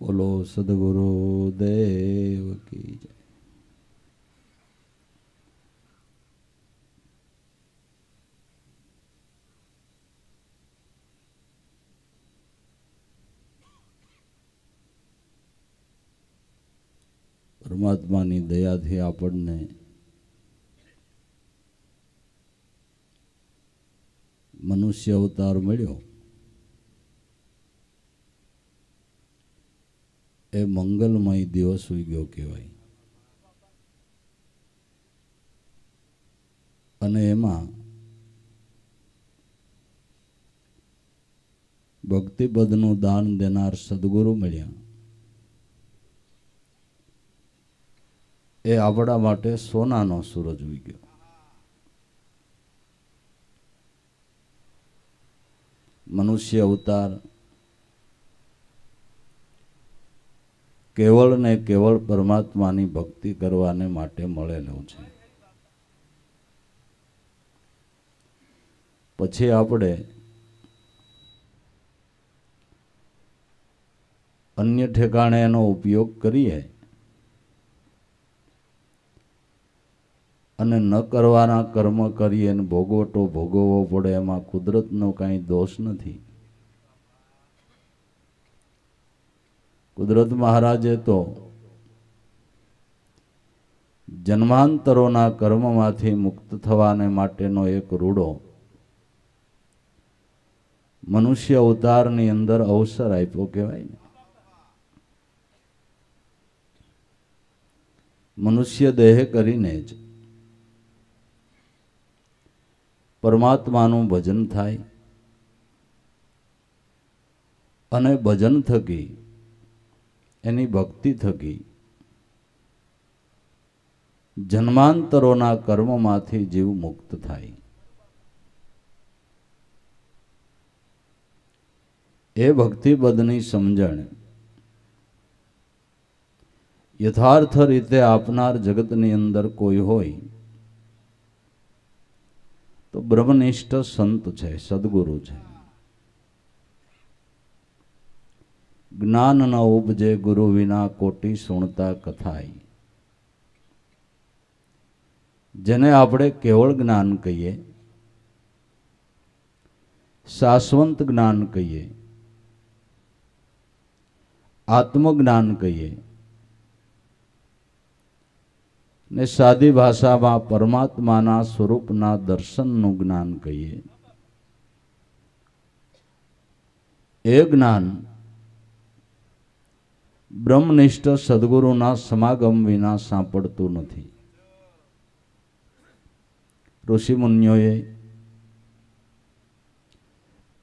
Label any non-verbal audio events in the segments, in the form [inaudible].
બોલો સદગુરુ દેવ કી જય પરમાત્માની દયાથી આપણને મનુષ્ય અવતાર મળ્યો એ મંગલમય દિવસ ઉગ્યો કહેવાય અને એમાં ભક્તિપદનું દાન દેનાર સદગુરુ મળ્યા એ આપણા માટે સોનાનો સૂરજ ઉગ્યો મનુષ્ય અવતાર કેવળ ને કેવળ પરમાત્માની ભક્તિ કરવાને માટે મળેલું છે પછી આપણે અન્ય ઠેકાણે એનો ઉપયોગ કરીએ અને ન કરવાના કર્મ કરીએ અને ભોગવટો ભોગવવો પડે એમાં કુદરતનો કાંઈ દોષ નથી કુદરત મહારાજે તો જન્માંતરોના કર્મમાંથી મુક્ત થવાને માટેનો એક રૂડો મનુષ્ય અવતારની અંદર અવસર આપ્યો કહેવાય ને મનુષ્ય દેહ કરીને જ પરમાત્માનું ભજન થાય અને ભજન થકી એની ભક્તિ થકી જન્માંતરોના કર્મમાંથી જીવ મુક્ત થાય એ ભક્તિપદની સમજણ યથાર્થ રીતે આપનાર જગતની અંદર કોઈ હોય તો બ્રહ્મનિષ્ઠ સંત છે સદગુરુ છે જ્ઞાનના ઉપજે ગુરુ વિના કોટી સુણતા કથાઈ જેને આપણે કેવળ જ્ઞાન કહીએ શાશ્વત જ્ઞાન કહીએ આત્મજ્ઞાન કહીએ ને સાદી ભાષામાં પરમાત્માના સ્વરૂપના દર્શનનું જ્ઞાન કહીએ એ જ્ઞાન બ્રહ્મનિષ્ઠ સદગુરુના સમાગમ વિના સાંપડતું નથી ઋષિમુનિઓએ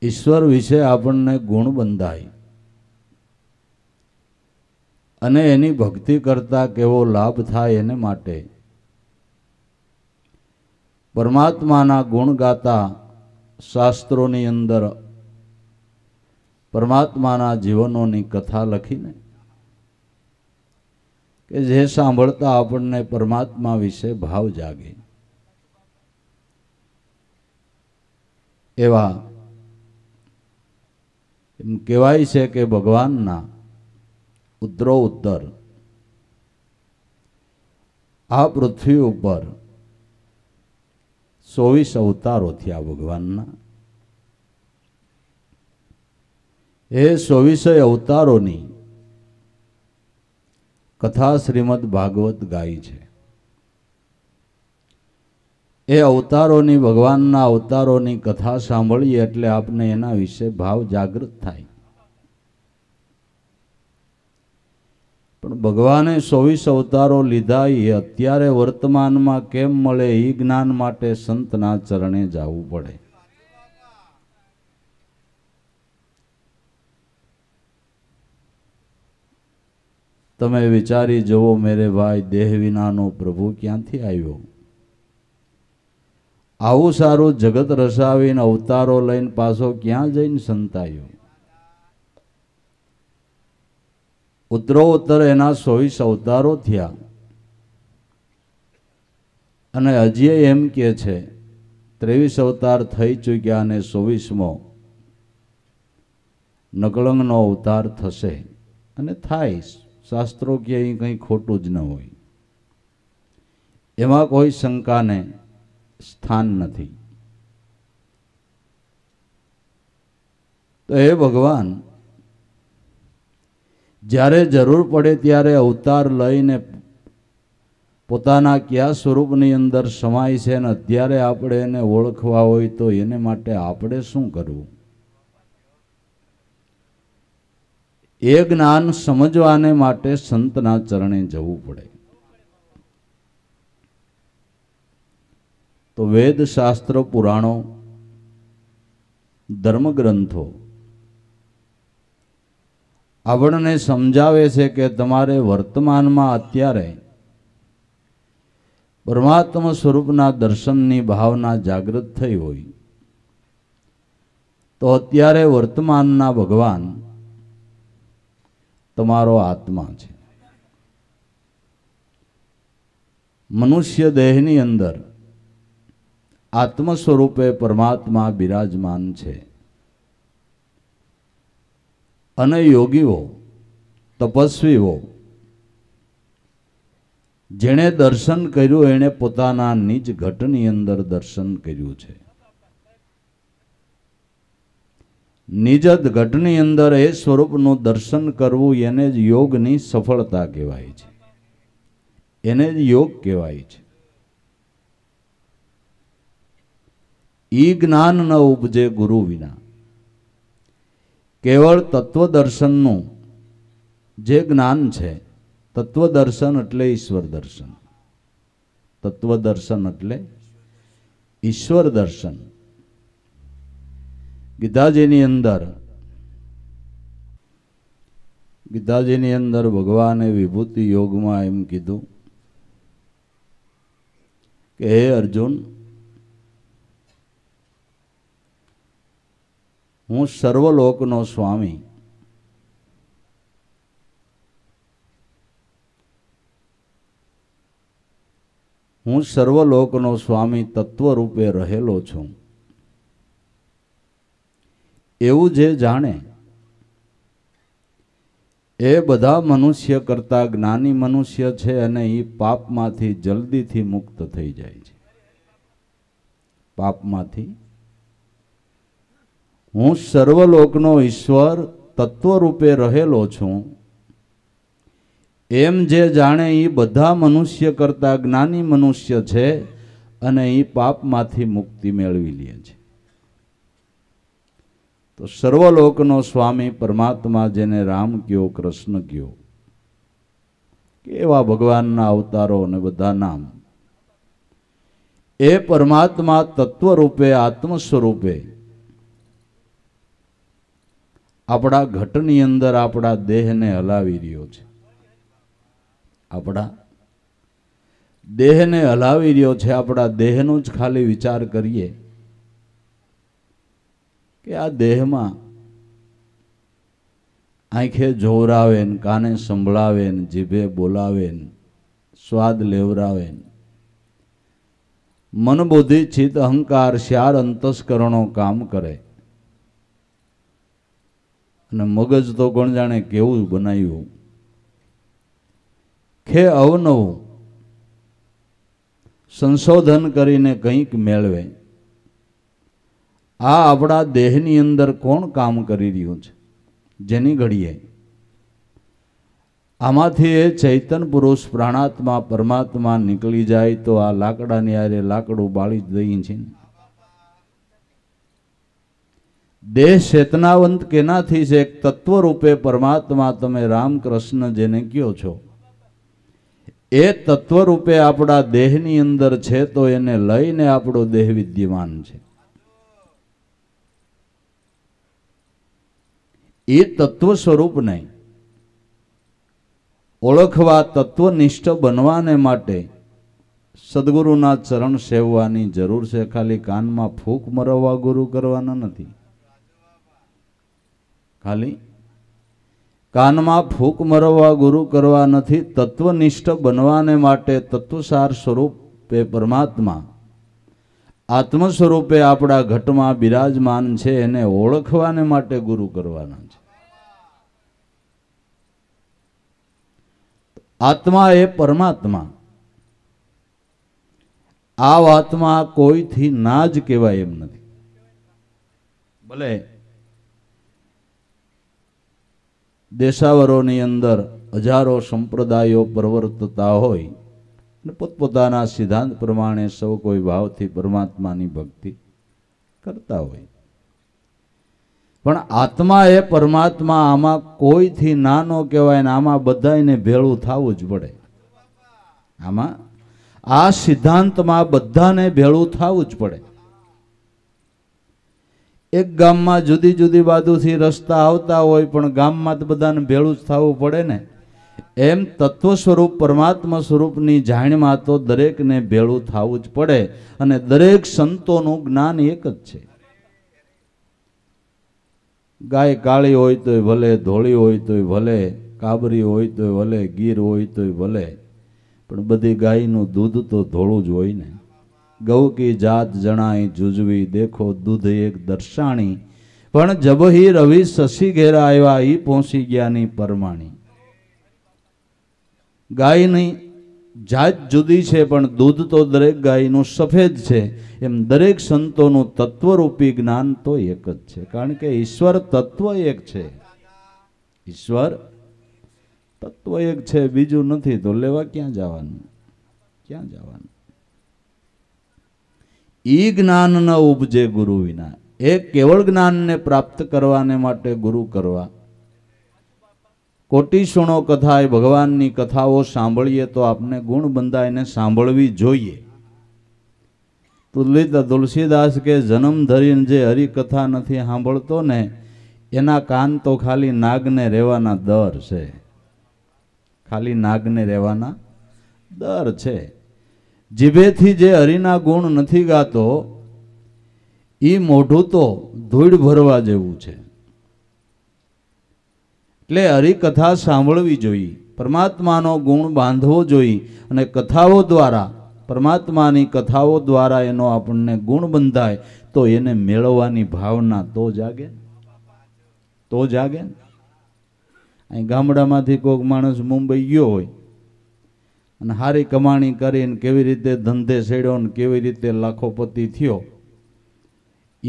ઈશ્વર વિશે આપણને ગુણ બંધાય અને એની ભક્તિ કરતા કેવો લાભ થાય એને માટે પરમાત્માના ગુણ ગાતા શાસ્ત્રોની અંદર પરમાત્માના જીવનોની કથા લખીને કે જે સાંભળતા આપણને પરમાત્મા વિશે ભાવ જાગે એવા એમ કહેવાય છે કે ભગવાનના ઉત્તરો ઉત્તર આ પૃથ્વી ઉપર ચોવીસ અવતારો થયા ભગવાનના એ ચોવીસ અવતારોની કથા શ્રીમદ ભાગવત ગાય છે એ અવતારોની ભગવાનના અવતારોની કથા સાંભળીએ એટલે આપને એના વિશે ભાવ જાગૃત થાય પણ ભગવાને ચોવીસ અવતારો લીધા એ અત્યારે વર્તમાનમાં કેમ મળે એ જ્ઞાન માટે સંતના ચરણે જવું પડે તમે વિચારી જવો મેરે ભાઈ દેહ વિનાનો પ્રભુ ક્યાંથી આવ્યો આવું સારું જગત રસાવીને અવતારો લઈને પાછો ક્યાં જઈને સંતાયો ઉત્તરો ઉત્તર એના ચોવીસ અવતારો થયા અને હજી એમ કે છે ત્રેવીસ અવતાર થઈ ચૂક્યા અને ચોવીસમો નકળંગનો અવતાર થશે અને થાય શાસ્ત્રો કે અહીં કંઈ ખોટું જ ન હોય એમાં કોઈ શંકાને સ્થાન નથી તો એ ભગવાન જ્યારે જરૂર પડે ત્યારે અવતાર લઈને પોતાના કયા સ્વરૂપની અંદર સમાય છે અને અત્યારે આપણે એને ઓળખવા હોય તો એને માટે આપણે શું કરવું એ જ્ઞાન સમજવાને માટે સંતના ચરણે જવું પડે તો વેદ શાસ્ત્ર પુરાણો ધર્મગ્રંથો આપણને સમજાવે છે કે તમારે વર્તમાનમાં અત્યારે પરમાત્મા સ્વરૂપના દર્શનની ભાવના જાગૃત થઈ હોય તો અત્યારે વર્તમાનના ભગવાન તમારો આત્મા છે મનુષ્ય દેહની અંદર આત્મ સ્વરૂપે પરમાત્મા બિરાજમાન છે અને યોગીઓ તપસ્વીઓ જેણે દર્શન કર્યું એણે પોતાના નિજ ઘટની અંદર દર્શન કર્યું છે નિજત ગઢની અંદર એ સ્વરૂપનું દર્શન કરવું એને જ યોગની સફળતા કહેવાય છે એને જ યોગ કહેવાય છે ઈ જ્ઞાન ન ઉપજે ગુરુ વિના કેવળ તત્વદર્શનનું જે જ્ઞાન છે તત્વદર્શન એટલે ઈશ્વર દર્શન તત્વદર્શન એટલે ઈશ્વર દર્શન ગીતાજીની અંદર ગીતાજીની અંદર ભગવાને વિભૂતિ યોગમાં એમ કીધું કે હે અર્જુન હું સર્વલોકનો સ્વામી હું સર્વલોકનો સ્વામી તત્વરૂપે રહેલો છું એવું જે જાણે એ બધા મનુષ્ય કરતાં જ્ઞાની મનુષ્ય છે અને એ પાપમાંથી જલ્દીથી મુક્ત થઈ જાય છે પાપમાંથી હું સર્વલોકનો ઈશ્વર તત્વરૂપે રહેલો છું એમ જે જાણે એ બધા મનુષ્ય કરતાં જ્ઞાની મનુષ્ય છે અને એ પાપમાંથી મુક્તિ મેળવી લે છે તો સર્વલોકનો સ્વામી પરમાત્મા જેને રામ કયો કૃષ્ણ કયો કેવા ભગવાનના અવતારો અને બધા નામ એ પરમાત્મા તત્વરૂપે આત્મ સ્વરૂપે આપણા ઘટની અંદર આપણા દેહને હલાવી રહ્યો છે આપણા દેહને હલાવી રહ્યો છે આપણા દેહનો જ ખાલી વિચાર કરીએ કે આ દેહમાં આંખે જોવરાવે ને કાને સંભળાવે ને જીભે બોલાવે ને સ્વાદ લેવરાવે ને મન બુદ્ધિ ચિત્ત અહંકાર ચાર અંતસ્કરણો કામ કરે અને મગજ તો કોણ જાણે કેવું બનાવ્યું ખે અવનવું સંશોધન કરીને કંઈક મેળવે આ આપણા દેહની અંદર કોણ કામ કરી રહ્યું છે જેની ઘડીએ આમાંથી એ ચૈતન પુરુષ પ્રાણાત્મા પરમાત્મા નીકળી જાય તો આ લાકડાની આરે લાકડું બાળી દઈ છે દેહ ચેતનાવંત કેનાથી છે એક તત્વરૂપે પરમાત્મા તમે રામકૃષ્ણ જેને કયો છો એ તત્વરૂપે આપણા દેહની અંદર છે તો એને લઈને આપણો દેહ વિદ્યમાન છે એ તત્વ સ્વરૂપ નહીં ઓળખવા તત્વનિષ્ઠ બનવાને માટે સદગુરુના ચરણ સેવવાની જરૂર છે ખાલી કાનમાં ફૂંક મરવવા ગુરુ કરવાના નથી ખાલી કાનમાં ફૂંક મરવવા ગુરુ કરવા નથી તત્વનિષ્ઠ બનવાને માટે તત્વસાર સ્વરૂપે પરમાત્મા આત્મ સ્વરૂપે આપણા ઘટમાં બિરાજમાન છે એને ઓળખવાને માટે ગુરુ કરવાના છે આત્મા એ પરમાત્મા આ વાતમાં કોઈથી ના જ કહેવાય એમ નથી ભલે દેશાવરોની અંદર હજારો સંપ્રદાયો પ્રવર્તતા હોય અને પોતપોતાના સિદ્ધાંત પ્રમાણે સૌ કોઈ ભાવથી પરમાત્માની ભક્તિ કરતા હોય પણ આત્મા એ પરમાત્મા આમાં કોઈથી નાનો કહેવાય ને આમાં બધાને ભેળું થવું જ પડે આમાં આ સિદ્ધાંતમાં બધાને ભેળું થવું જ પડે એક ગામમાં જુદી જુદી બાજુથી રસ્તા આવતા હોય પણ ગામમાં તો બધાને ભેળું જ થવું પડે ને એમ તત્વ સ્વરૂપ પરમાત્મા સ્વરૂપની જાણમાં તો દરેકને ભેળું થવું જ પડે અને દરેક સંતોનું જ્ઞાન એક જ છે ગાય કાળી હોય તોય ભલે ધોળી હોય તોય ભલે કાબરી હોય તોય ભલે ગીર હોય તોય ભલે પણ બધી ગાયનું દૂધ તો ધોળું જ હોય ને ગૌ કી જાત જણાય જુજવી દેખો દૂધ એક દર્શાણી પણ જબહી રવિ શશી ઘેરા આવ્યા એ પહોંચી ગયાની પરમાણી ગાયની જાત જુદી છે પણ દૂધ તો દરેક ગાયનું સફેદ છે એમ દરેક સંતોનું તત્વરૂપી જ્ઞાન તો એક જ છે કારણ કે ઈશ્વર તત્વ એક છે ઈશ્વર તત્વ એક છે બીજું નથી તો લેવા ક્યાં જવાનું ક્યાં જવાનું ઈ જ્ઞાન ન ઉપજે ગુરુ વિના એ કેવળ જ્ઞાનને પ્રાપ્ત કરવાને માટે ગુરુ કરવા કોટીસુણો કથા એ ભગવાનની કથાઓ સાંભળીએ તો આપણે ગુણ બંધાય બંધાઈને સાંભળવી જોઈએ તુલિત તુલસીદાસ કે જન્મ ધરીને જે હરિકથા નથી સાંભળતો ને એના કાન તો ખાલી નાગને રહેવાના દર છે ખાલી નાગને રહેવાના દર છે જીભેથી જે હરિના ગુણ નથી ગાતો એ મોઢું તો ધૂળ ભરવા જેવું છે એટલે હરિકથા સાંભળવી જોઈએ પરમાત્માનો ગુણ બાંધવો જોઈએ અને કથાઓ દ્વારા પરમાત્માની કથાઓ દ્વારા એનો આપણને ગુણ બંધાય તો એને મેળવવાની ભાવના તો જાગે તો જાગે અહીં ગામડામાંથી કોઈક માણસ મુંબઈ ગયો હોય અને સારી કમાણી કરીને કેવી રીતે ધંધે સેડ્યો ને કેવી રીતે લાખોપતિ થયો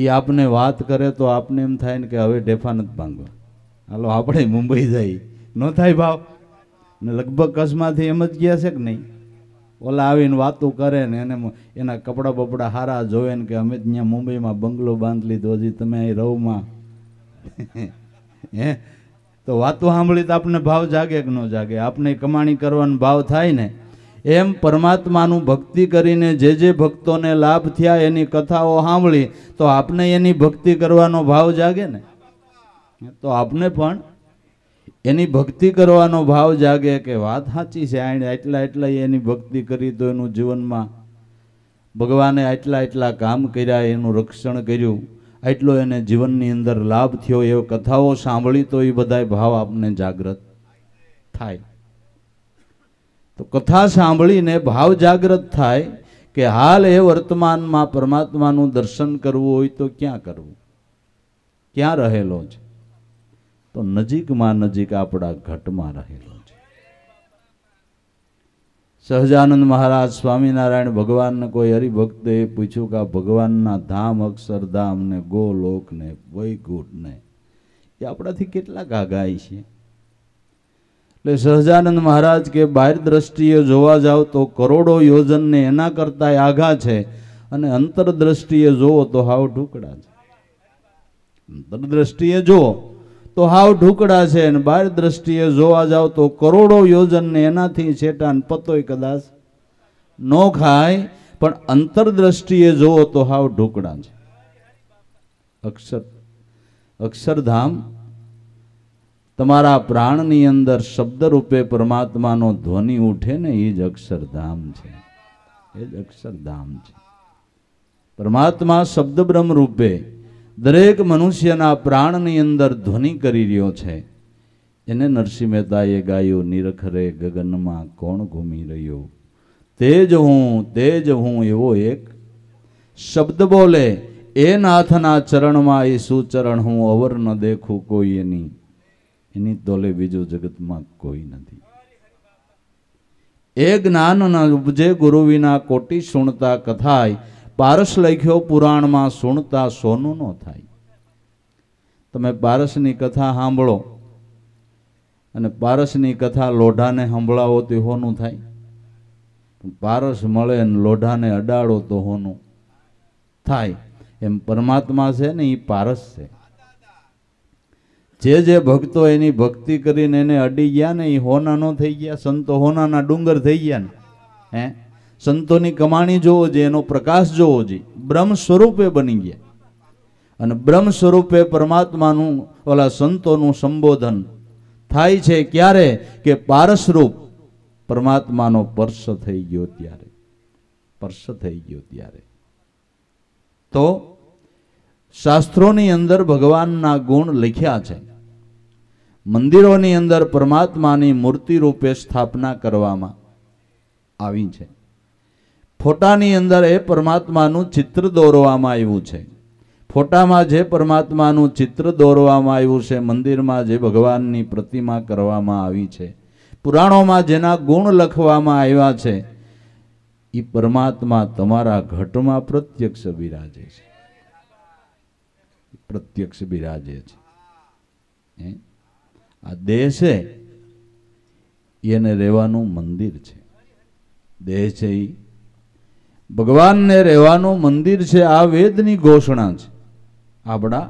એ આપને વાત કરે તો આપને એમ થાય ને કે હવે ઢેફા નથી ભાંગવા હાલો આપણે મુંબઈ જઈ ન થાય ભાવ ને લગભગ કચ્છમાંથી એમ જ ગયા છે કે નહીં ઓલા આવીને વાતો કરે ને એને એના કપડાં બપડા હારા જોવે ને કે અમે ત્યાં મુંબઈમાં બંગલો બાંધ લીધો હજી તમે અહીં રહુમાં હે તો વાતો સાંભળી તો આપણને ભાવ જાગે કે ન જાગે આપણે કમાણી કરવાનો ભાવ થાય ને એમ પરમાત્માનું ભક્તિ કરીને જે જે ભક્તોને લાભ થયા એની કથાઓ સાંભળી તો આપને એની ભક્તિ કરવાનો ભાવ જાગે ને તો આપને પણ એની ભક્તિ કરવાનો ભાવ જાગે કે વાત સાચી છે આણે એટલા એટલા એની ભક્તિ કરી તો એનું જીવનમાં ભગવાને આટલા એટલા કામ કર્યા એનું રક્ષણ કર્યું આટલો એને જીવનની અંદર લાભ થયો એ કથાઓ સાંભળી તો એ બધા ભાવ આપને જાગૃત થાય તો કથા સાંભળીને ભાવ જાગૃત થાય કે હાલ એ વર્તમાનમાં પરમાત્માનું દર્શન કરવું હોય તો ક્યાં કરવું ક્યાં રહેલો છે તો નજીકમાં નજીક આપણા ઘટમાં રહેલો છે સહજાનંદ મહારાજ સ્વામિનારાયણ ભગવાનને કોઈ હરિભક્તે પૂછ્યું કે આ ભગવાનના ધામ અક્ષરધામ ને ગોલોક ને વૈકુટ ને એ આપણાથી કેટલાક આગાય છે એટલે સહજાનંદ મહારાજ કે બાહ્ય દ્રષ્ટિએ જોવા જાવ તો કરોડો યોજનને એના કરતા આઘા છે અને અંતરદ્રષ્ટિએ જોવો તો હાવ ઢુકડા છે અંતરદ્રષ્ટિએ જોવો તો હાવ ઢુકડા છે અને બાર દ્રષ્ટિએ જોવા જાવ તો કરોડો યોજનને એનાથી છેટા પતોય કદાચ ન ખાય પણ અંતરદ્રષ્ટિએ જોવો તો હાવ ઢુકડા છે અક્ષર અક્ષરધામ તમારા પ્રાણની અંદર શબ્દરૂપે રૂપે પરમાત્માનો ધ્વનિ ઉઠે ને એ જ અક્ષરધામ છે એ જ અક્ષરધામ છે પરમાત્મા શબ્દ બ્રહ્મ રૂપે દરેક મનુષ્યના પ્રાણની અંદર ધ્વનિ કરી રહ્યો છે એને નરસિંહ મહેતાએ ગાયું નિરખરે ગગનમાં કોણ ઘૂમી રહ્યો તે જ હું તે જ હું એવો એક શબ્દ બોલે એ નાથના ચરણમાં એ સુચરણ હું અવર ન દેખું કોઈ એની એની તોલે બીજું જગતમાં કોઈ નથી એ જ્ઞાનના ન ઉપજે ગુરુ વિના કોટી શૂણતા કથાય પારસ લખ્યો પુરાણમાં સુણતા સોનું ન થાય તમે પારસની કથા સાંભળો અને પારસની કથા લોઢાને સંભળાવો તો હોનું થાય પારસ મળે અને લોઢાને અડાડો તો હોનું થાય એમ પરમાત્મા છે ને એ પારસ છે જે જે ભક્તો એની ભક્તિ કરીને એને અડી ગયા ને એ હોના ન થઈ ગયા સંતો હોનાના ડુંગર થઈ ગયા ને હે સંતોની કમાણી જોવો જોઈએ એનો પ્રકાશ જોવો જોઈએ બ્રહ્મ સ્વરૂપે બની ગયા અને બ્રહ્મ સ્વરૂપે પરમાત્માનું ઓલા સંતોનું સંબોધન થાય છે ક્યારે કે પારસરૂપ પરમાત્માનો પર્શ થઈ ગયો ત્યારે પર્શ થઈ ગયો ત્યારે તો શાસ્ત્રોની અંદર ભગવાનના ગુણ લખ્યા છે મંદિરોની અંદર પરમાત્માની મૂર્તિ રૂપે સ્થાપના કરવામાં આવી છે ફોટાની અંદર એ પરમાત્માનું ચિત્ર દોરવામાં આવ્યું છે ફોટામાં જે પરમાત્માનું ચિત્ર દોરવામાં આવ્યું છે મંદિરમાં જે ભગવાનની પ્રતિમા કરવામાં આવી છે પુરાણોમાં જેના ગુણ લખવામાં આવ્યા છે એ પરમાત્મા તમારા ઘટમાં પ્રત્યક્ષ બિરાજે છે પ્રત્યક્ષ બિરાજે છે આ દેહ છે એને રહેવાનું મંદિર છે દેહ છે એ ભગવાનને રહેવાનું મંદિર છે આ વેદની ઘોષણા છે આપણા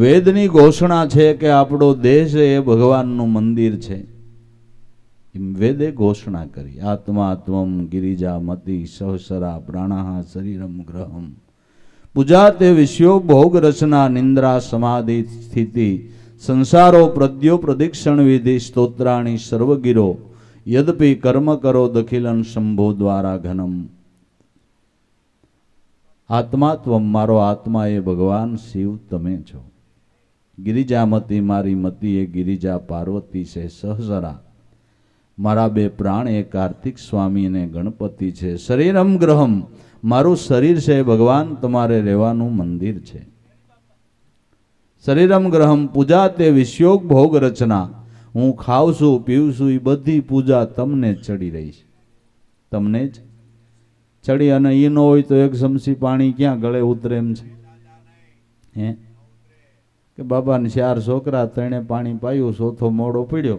વેદની ઘોષણા છે કે આપણો દેશ એ ભગવાનનું મંદિર છે એમ વેદે ઘોષણા કરી આત્મા ગિરિજા મતિ સહસરા પ્રાણા શરીરમ ગ્રહમ પૂજા તે વિશ્યો ભોગ રચના નિંદ્રા સમાધિ સ્થિતિ સંસારો પ્રદ્યો પ્રદિક્ષણ વિધિ સ્તોત્રાણી સર્વગીરો યદપી કર્મ કરો દખિલન શંભો દ્વારા ઘનમ આત્મા ત્વમ મારો આત્મા એ ભગવાન શિવ તમે છો ગિરિજા ગિરિજામતી મારી મતી એ ગિરિજા પાર્વતી છે સહસરા મારા બે પ્રાણ એ કાર્તિક સ્વામી અને ગણપતિ છે શરીરમ ગ્રહમ મારું શરીર છે ભગવાન તમારે રહેવાનું મંદિર છે શરીરમ ગ્રહમ પૂજા તે વિશ્યોગ ભોગ રચના હું ખાઉં છું એ બધી પૂજા તમને ચડી રહી છે તમને જ ચડી અને એ ન હોય તો એક ચમચી પાણી ક્યાં ગળે ઉતરે એમ છે હે કે બાબાને ચાર છોકરા ત્રણે પાણી પાયું ચોથો મોડો પીડ્યો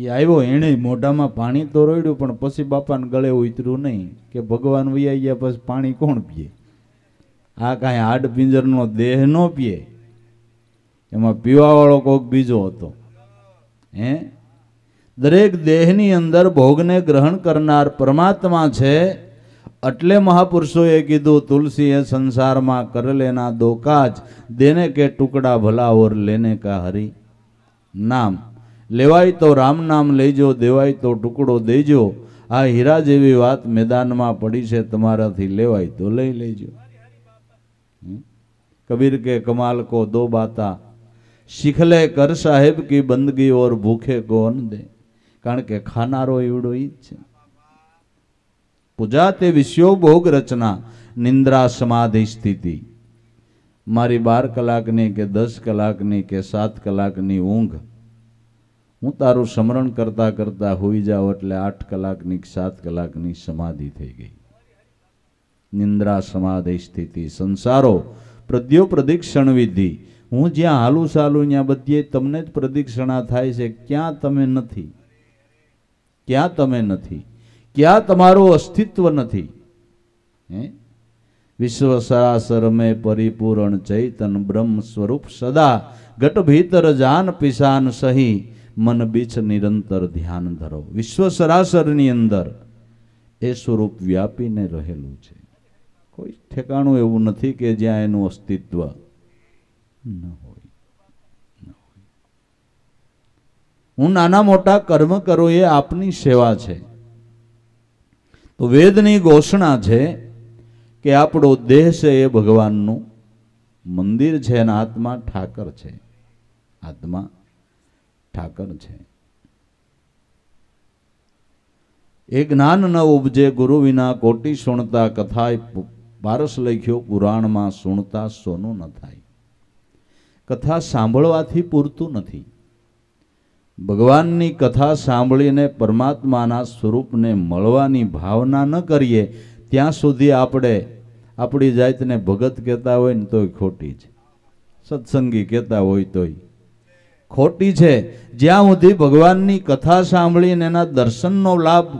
એ આવ્યો એણે મોઢામાં પાણી તો રોડ્યું પણ પછી બાપાને ગળે ઉતર્યું નહીં કે ભગવાન વૈયા ગયા પછી પાણી કોણ પીએ આ કાંઈ હાડ પિંજરનો દેહ ન પીએ એમાં પીવાવાળો કોઈક બીજો હતો હે દરેક દેહની અંદર ભોગને ગ્રહણ કરનાર પરમાત્મા છે એટલે મહાપુરુષોએ કીધું તુલસીએ સંસારમાં કરલેના દોકાજ દેને કે ટુકડા ભલા ઓર લેને કા હરી નામ લેવાય તો રામ નામ લેજો દેવાય તો ટુકડો દેજો આ હીરા જેવી વાત મેદાનમાં પડી છે તમારાથી લેવાય તો લઈ લેજો કબીર કે કમાલ કો દો બાતા શીખલે કર સાહેબ કી બંદગી ઓર ભૂખે કોન દે કારણ કે ખાનારો એવડો ઈ જ છે પૂજા તે વિષયો ભોગ રચના નિંદ્રા સમાધિ સ્થિતિ મારી બાર કલાકની કે દસ કલાકની કે સાત કલાકની ઊંઘ હું તારું સ્મરણ કરતાં કરતાં હોઈ જાઉં એટલે આઠ કલાકની સાત કલાકની સમાધિ થઈ ગઈ નિંદ્રા સમાધિ સ્થિતિ સંસારો પ્રદ્યો પ્રદિક્ષણ વિધિ હું જ્યાં હાલું સાલું ત્યાં બધીએ તમને જ પ્રદિક્ષણા થાય છે ક્યાં તમે નથી ક્યાં તમે નથી ક્યાં તમારું અસ્તિત્વ નથી હે વિશ્વ સરાસર મેં પરિપૂર્ણ ચૈતન બ્રહ્મ સ્વરૂપ સદા ઘટ ભીતર જાન પિશાન સહી મન બીચ નિરંતર ધ્યાન ધરો વિશ્વ સરાસરની અંદર એ સ્વરૂપ વ્યાપીને રહેલું છે કોઈ ઠેકાણું એવું નથી કે જ્યાં એનું અસ્તિત્વ ન હોય હું નાના મોટા કર્મ કરું એ આપની સેવા છે તો વેદની ઘોષણા છે કે આપણો દેહ છે એ ભગવાનનું મંદિર છે એના હાથમાં ઠાકર છે આત્મા ઠાકર છે એ જ્ઞાન ન ઉપજે ગુરુ વિના કોટી સુણતા કથાય પારસ લખ્યો પુરાણમાં સુણતા સોનું ન થાય કથા સાંભળવાથી પૂરતું નથી ભગવાનની કથા સાંભળીને પરમાત્માના સ્વરૂપને મળવાની ભાવના ન કરીએ ત્યાં સુધી આપણે આપણી જાતને ભગત કહેતા હોય ને તોય ખોટી છે સત્સંગી કહેતા હોય તોય ખોટી છે જ્યાં સુધી ભગવાનની કથા સાંભળીને એના દર્શનનો લાભ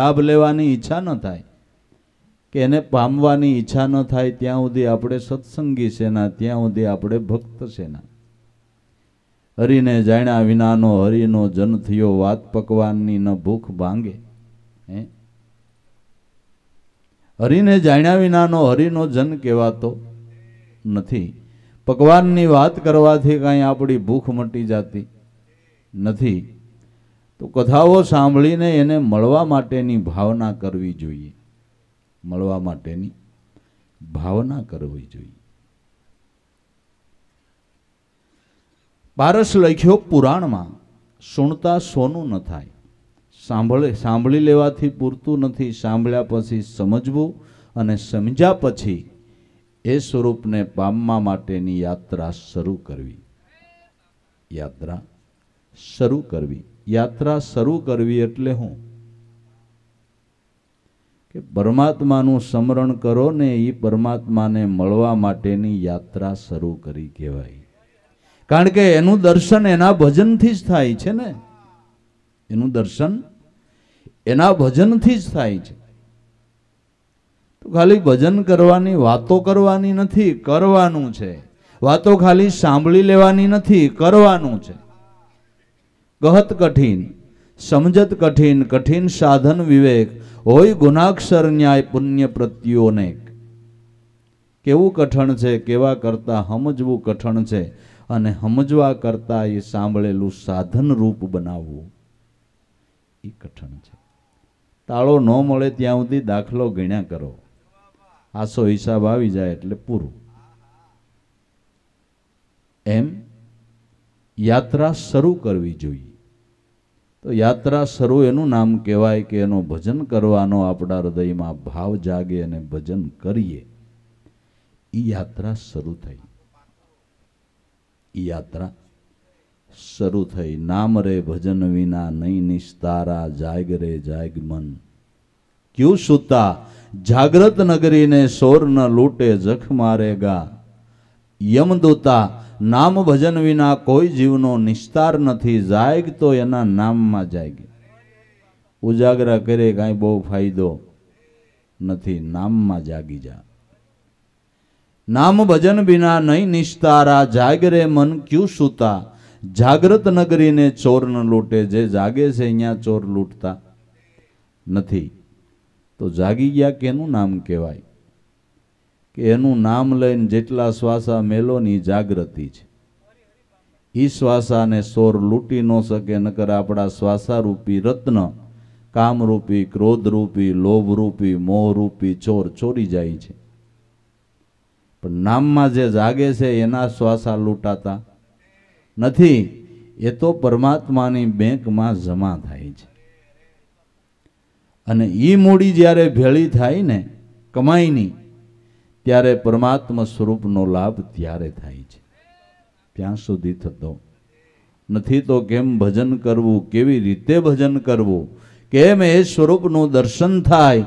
લાભ લેવાની ઈચ્છા ન થાય કે એને પામવાની ઈચ્છા ન થાય ત્યાં સુધી આપણે સત્સંગી સેના ત્યાં સુધી આપણે ભક્ત સેના હરિને જાણ્યા વિનાનો હરિનો જન થયો વાત પકવાનની ન ભૂખ ભાંગે હે હરિને જાણ્યા વિનાનો હરિનો જન કહેવાતો નથી પકવાનની વાત કરવાથી કાંઈ આપણી ભૂખ મટી જતી નથી તો કથાઓ સાંભળીને એને મળવા માટેની ભાવના કરવી જોઈએ મળવા માટેની ભાવના કરવી જોઈએ પારસ લખ્યો પુરાણમાં સુણતા સોનું ન થાય સાંભળે સાંભળી લેવાથી પૂરતું નથી સાંભળ્યા પછી સમજવું અને સમજ્યા પછી એ સ્વરૂપને પામવા માટેની યાત્રા શરૂ કરવી યાત્રા શરૂ કરવી યાત્રા શરૂ કરવી એટલે હું કે પરમાત્માનું સ્મરણ કરો ને એ પરમાત્માને મળવા માટેની યાત્રા શરૂ કરી કહેવાય કારણ કે એનું દર્શન એના ભજનથી જ થાય છે ને એનું દર્શન એના ભજનથી જ થાય છે તો ખાલી ભજન કરવાની વાતો કરવાની નથી કરવાનું છે વાતો ખાલી સાંભળી લેવાની નથી કરવાનું છે ગહત કઠિન સમજત કઠિન કઠિન સાધન વિવેક હોય ગુનાક્ષર ન્યાય પુણ્ય પ્રત્યોનેક કેવું કઠણ છે કેવા કરતા સમજવું કઠણ છે અને સમજવા કરતાં એ સાંભળેલું સાધન રૂપ બનાવવું એ કઠણ છે તાળો ન મળે ત્યાં સુધી દાખલો ગણ્યા કરો આસો હિસાબ આવી જાય એટલે પૂરું એમ યાત્રા શરૂ કરવી જોઈએ તો યાત્રા શરૂ એનું નામ કહેવાય કે એનો ભજન કરવાનો આપણા હૃદયમાં ભાવ જાગે અને ભજન કરીએ એ યાત્રા શરૂ થઈ યાત્રા શરૂ થઈ નામ રે ભજન વિના નહીં નિસ્તારા જાગ રે જાગ મન ક્યુ સુતા જાગ્રત નગરીને સોર ન લૂટે જખ મારે ગા યમદૂતા નામ ભજન વિના કોઈ જીવનો નિસ્તાર નથી જાગ તો એના નામમાં જાયગ ઉજાગરા કરે કાંઈ બહુ ફાયદો નથી નામમાં જાગી જા નામ ભજન બિના નહીં નિષ્તારા જાગરે મન ક્યુ સુતા જાગ્રત નગરીને ચોર ન લૂંટે જે જાગે છે અહીંયા ચોર લૂંટતા નથી તો જાગી ગયા કેનું નામ કહેવાય કે એનું નામ લઈને જેટલા શ્વાસા મેલોની જાગૃતિ છે એ શ્વાસાને સોર લૂંટી ન શકે નકર આપણા શ્વાસારૂપી રત્ન કામરૂપી ક્રોધરૂપી લોભરૂપી મોહરૂપી ચોર ચોરી જાય છે પણ નામમાં જે જાગે છે એના શ્વાસા લૂંટાતા નથી એ તો પરમાત્માની બેંકમાં જમા થાય છે અને એ મૂડી જ્યારે ભેળી થાય ને કમાઈની ત્યારે પરમાત્મા સ્વરૂપનો લાભ ત્યારે થાય છે ત્યાં સુધી થતો નથી તો કેમ ભજન કરવું કેવી રીતે ભજન કરવું કેમ એ સ્વરૂપનું દર્શન થાય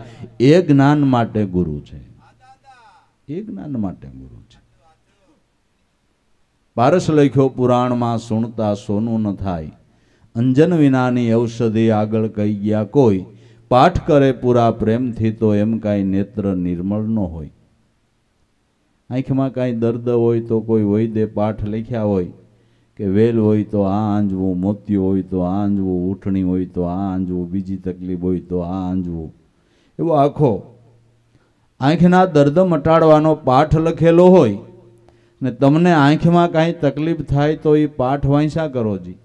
એ જ્ઞાન માટે ગુરુ છે એ જ્ઞાન માટે ગુરુ છે પારસ લખ્યો પુરાણમાં સુણતા સોનું ન થાય અંજન વિનાની ઔષધિ આગળ કહી ગયા કોઈ પાઠ કરે પૂરા પ્રેમથી તો એમ કાંઈ નેત્ર નિર્મળ ન હોય આંખમાં કાંઈ દર્દ હોય તો કોઈ વૈદે પાઠ લખ્યા હોય કે વેલ હોય તો આ આંજવું મોતિયું હોય તો આ આંજવું ઉઠણી હોય તો આ આંજવું બીજી તકલીફ હોય તો આ આંજવું એવો આખો આંખના દર્દ મટાડવાનો પાઠ લખેલો હોય ને તમને આંખમાં કાંઈ તકલીફ થાય તો એ પાઠ વાંચ્યા કરો જી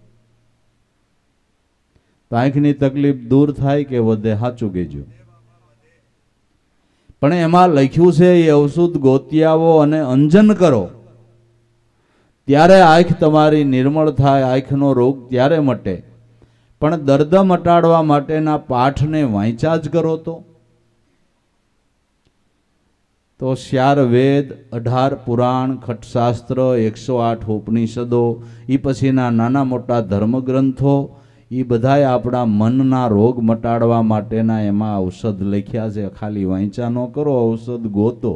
તો આંખની તકલીફ દૂર થાય કે વધે સાચું કહેજો પણ એમાં લખ્યું છે એ ઔષધ ગોતિયાવો અને અંજન કરો ત્યારે આંખ તમારી નિર્મળ થાય આંખનો રોગ ત્યારે મટે પણ દર્દ મટાડવા માટેના પાઠને વાંચ્યા જ કરો તો તો શ્યાર વેદ અઢાર પુરાણ ખટશાસ્ત્ર એકસો આઠ ઉપનિષદો એ પછીના નાના મોટા ધર્મગ્રંથો એ બધાય આપણા મનના રોગ મટાડવા માટેના એમાં ઔષધ લખ્યા છે ખાલી વાંચા ન કરો ઔષધ ગોતો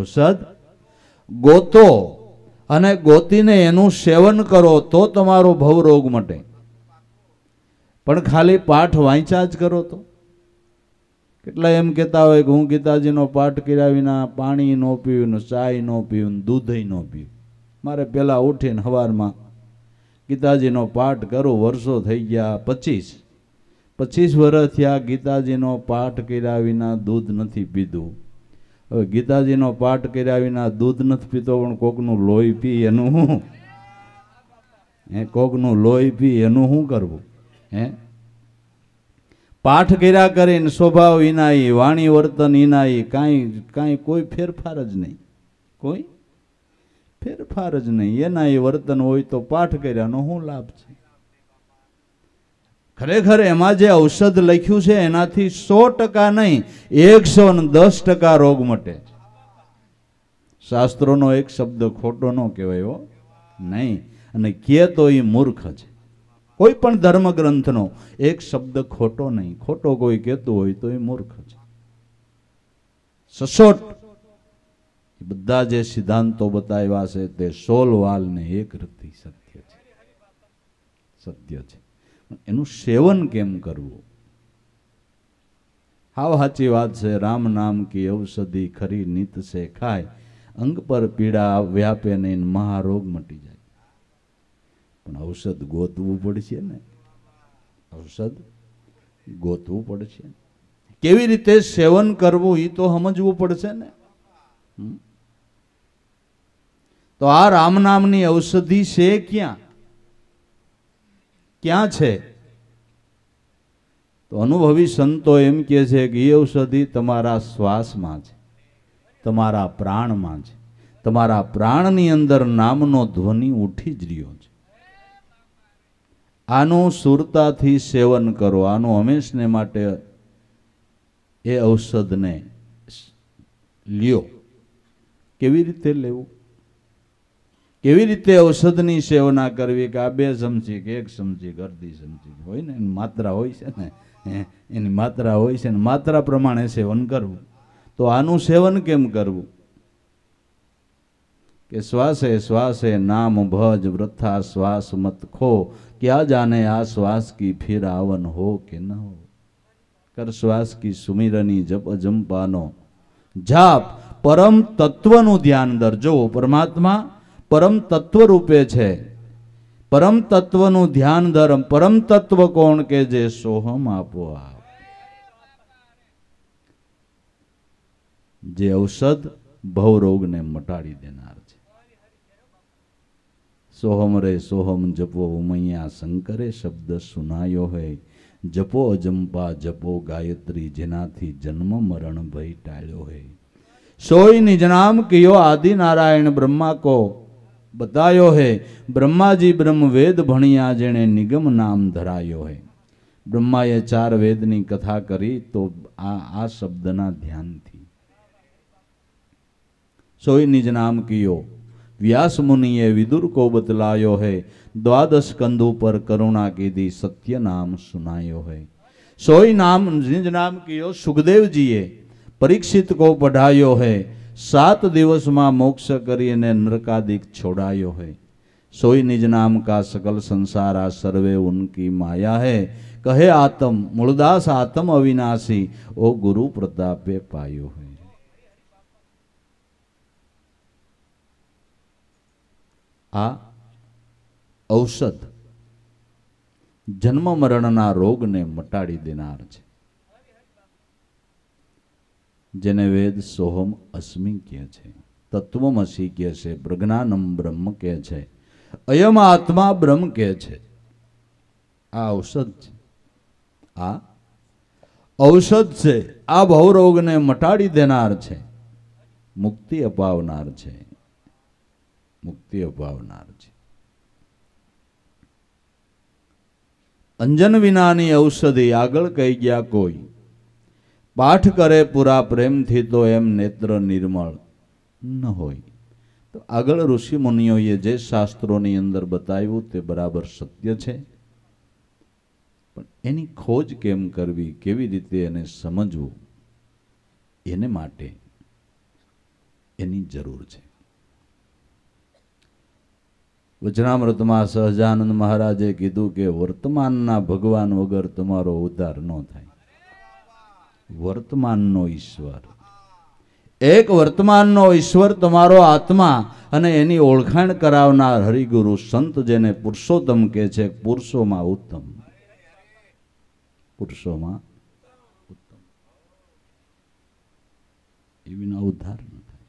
ઔષધ ગોતો અને ગોતીને એનું સેવન કરો તો તમારો ભવરોગ મટે પણ ખાલી પાઠ વાંચ્યા જ કરો તો એટલે એમ કહેતા હોય કે હું ગીતાજીનો પાઠ કર્યા વિના પાણી ન પીવું ને ચાય ન પીવું ને દૂધય ન પીવું મારે પહેલાં ઉઠીને હવારમાં ગીતાજીનો પાઠ કરો વર્ષો થઈ ગયા પચીસ પચીસ વર્ષ થયા ગીતાજીનો પાઠ કર્યા વિના દૂધ નથી પીધું હવે ગીતાજીનો પાઠ કર્યા વિના દૂધ નથી પીતો પણ કોકનું લોહી પી એનું હું એ કોકનું લોહી પી એનું શું કરવું હે પાઠ કર્યા કરીને સ્વભાવ ઇનાઈ વાણી વર્તન ઇનાઈ કાંઈ કાંઈ કોઈ ફેરફાર જ નહીં કોઈ ફેરફાર જ નહીં એના એ વર્તન હોય તો પાઠ કર્યાનો શું લાભ છે ખરેખર એમાં જે ઔષધ લખ્યું છે એનાથી સો ટકા નહીં એકસો દસ ટકા રોગ મટે શાસ્ત્રોનો એક શબ્દ ખોટો ન કહેવાયો નહીં અને કે તો એ મૂર્ખ છે કોઈ પણ ધર્મગ્રંથનો એક શબ્દ ખોટો નહીં ખોટો કોઈ કહેતું હોય તો એ મૂર્ખ છે સસોટ બધા જે સિદ્ધાંતો બતાવ્યા છે તે સોલ ને એક રીતે સત્ય છે સત્ય છે એનું સેવન કેમ કરવું હાવ સાચી વાત છે રામ નામ કી ઔષધિ ખરી નીત છે ખાય અંગ પર પીડા વ્યાપે નહીં મહારોગ મટી જાય પણ ઔષધ ગોતવું પડશે ને ઔષધ ગોતવું પડશે કેવી રીતે સેવન કરવું એ તો સમજવું પડશે ને તો આ રામ નામની ઔષધિ છે ક્યાં ક્યાં છે તો અનુભવી સંતો એમ કે છે કે એ ઔષધિ તમારા શ્વાસમાં છે તમારા પ્રાણમાં છે તમારા પ્રાણની અંદર નામનો ધ્વનિ ઉઠી જ રહ્યો છે આનું સુરતાથી સેવન કરો આનું હંમેશને માટે એ ઔષધને લ્યો કેવી રીતે લેવું કેવી રીતે ઔષધની સેવના કરવી કે આ બે ચમચી કે એક ચમચી કે અડધી ચમચી હોય ને એની માત્રા હોય છે ને એની માત્રા હોય છે ને માત્રા પ્રમાણે સેવન કરવું તો આનું સેવન કેમ કરવું કે શ્વાસે શ્વાસે નામ ભજ વૃથા શ્વાસ મત ખો क्या जाने आश्वास की फिर आवन हो कि न हो कर શ્વાસ કી સુમિરની જપ જંપાનો જાપ પરમ તત્વનું ધ્યાન ધરજો પરમાત્મા પરમ તત્વ રૂપે છે પરમ તત્વનું ધ્યાન ધરમ પરમ તત્વ કોણ કે જે સોહમ આપો આપ જે ઔષધ ભવરોગને મટાડી દેનાર સોહમ રે સોહમ જપો ઉમૈયા શંકરે શબ્દ સુનાયો હે જપો અજંપા જપો ગાયત્રી જેનાથી જન્મ મરણ ભય ટાળ્યો હે સોય નિજનામ કિયો આદિ નારાયણ બ્રહ્મા કો બતાયો હે બ્રહ્માજી બ્રહ્મ વેદ ભણ્યા જેણે નિગમ નામ ધરાયો હે બ્રહ્માએ ચાર વેદની કથા કરી તો આ આ શબ્દના ધ્યાનથી સોય નિજ નામ કિયો વ્યાસમુનિએ વિદુર કો બતલાયો હે દ્વાદશ કંદ ઉપર કરુણા કીધી સત્ય નામ સુનાયો હે સોય નામ નિજ નામ કયો સુખદેવજીએ પરીક્ષિત કો પઢાયો હે સાત દિવસમાં મોક્ષ કરીને નરકાદિક છોડાયો હે સોય નિજ નામ કા સકલ સંસાર આ સર્વે ઉનકી માયા હે કહે આતમ મૂળદાસ આતમ અવિનાશી ઓ ગુરુ પ્રતાપે પાયો હે આ ઔષધ જન્મ મરણના રોગને મટાડી દેનાર છે જેને વેદ સોહમ અસ્મિ કહે છે તત્વમસી કહે છે પ્રજ્ઞાનમ બ્રહ્મ કહે છે અયમ આત્મા બ્રહ્મ કહે છે આ ઔષધ છે આ ઔષધ છે આ ભવરોગને મટાડી દેનાર છે મુક્તિ અપાવનાર છે મુક્તિ અપાવનાર છે અંજન વિનાની ઔષધિ આગળ કહી ગયા કોઈ પાઠ કરે પૂરા પ્રેમથી તો એમ નેત્ર નિર્મળ ન હોય તો આગળ ઋષિ મુનિઓએ જે શાસ્ત્રોની અંદર બતાવ્યું તે બરાબર સત્ય છે પણ એની ખોજ કેમ કરવી કેવી રીતે એને સમજવું એને માટે એની જરૂર છે વચનામૃતમાં સહજાનંદ મહારાજે કીધું કે વર્તમાનના ભગવાન વગર તમારો ઉદ્ધાર ન થાય વર્તમાનનો ઈશ્વર એક વર્તમાનનો ઈશ્વર તમારો આત્મા અને એની ઓળખાણ કરાવનાર હરિગુરુ સંત જેને પુરુષોત્તમ કહે છે પુરુષોમાં ઉત્તમ પુરુષોમાં ઉત્તમ એ વિના ઉદ્ધાર ન થાય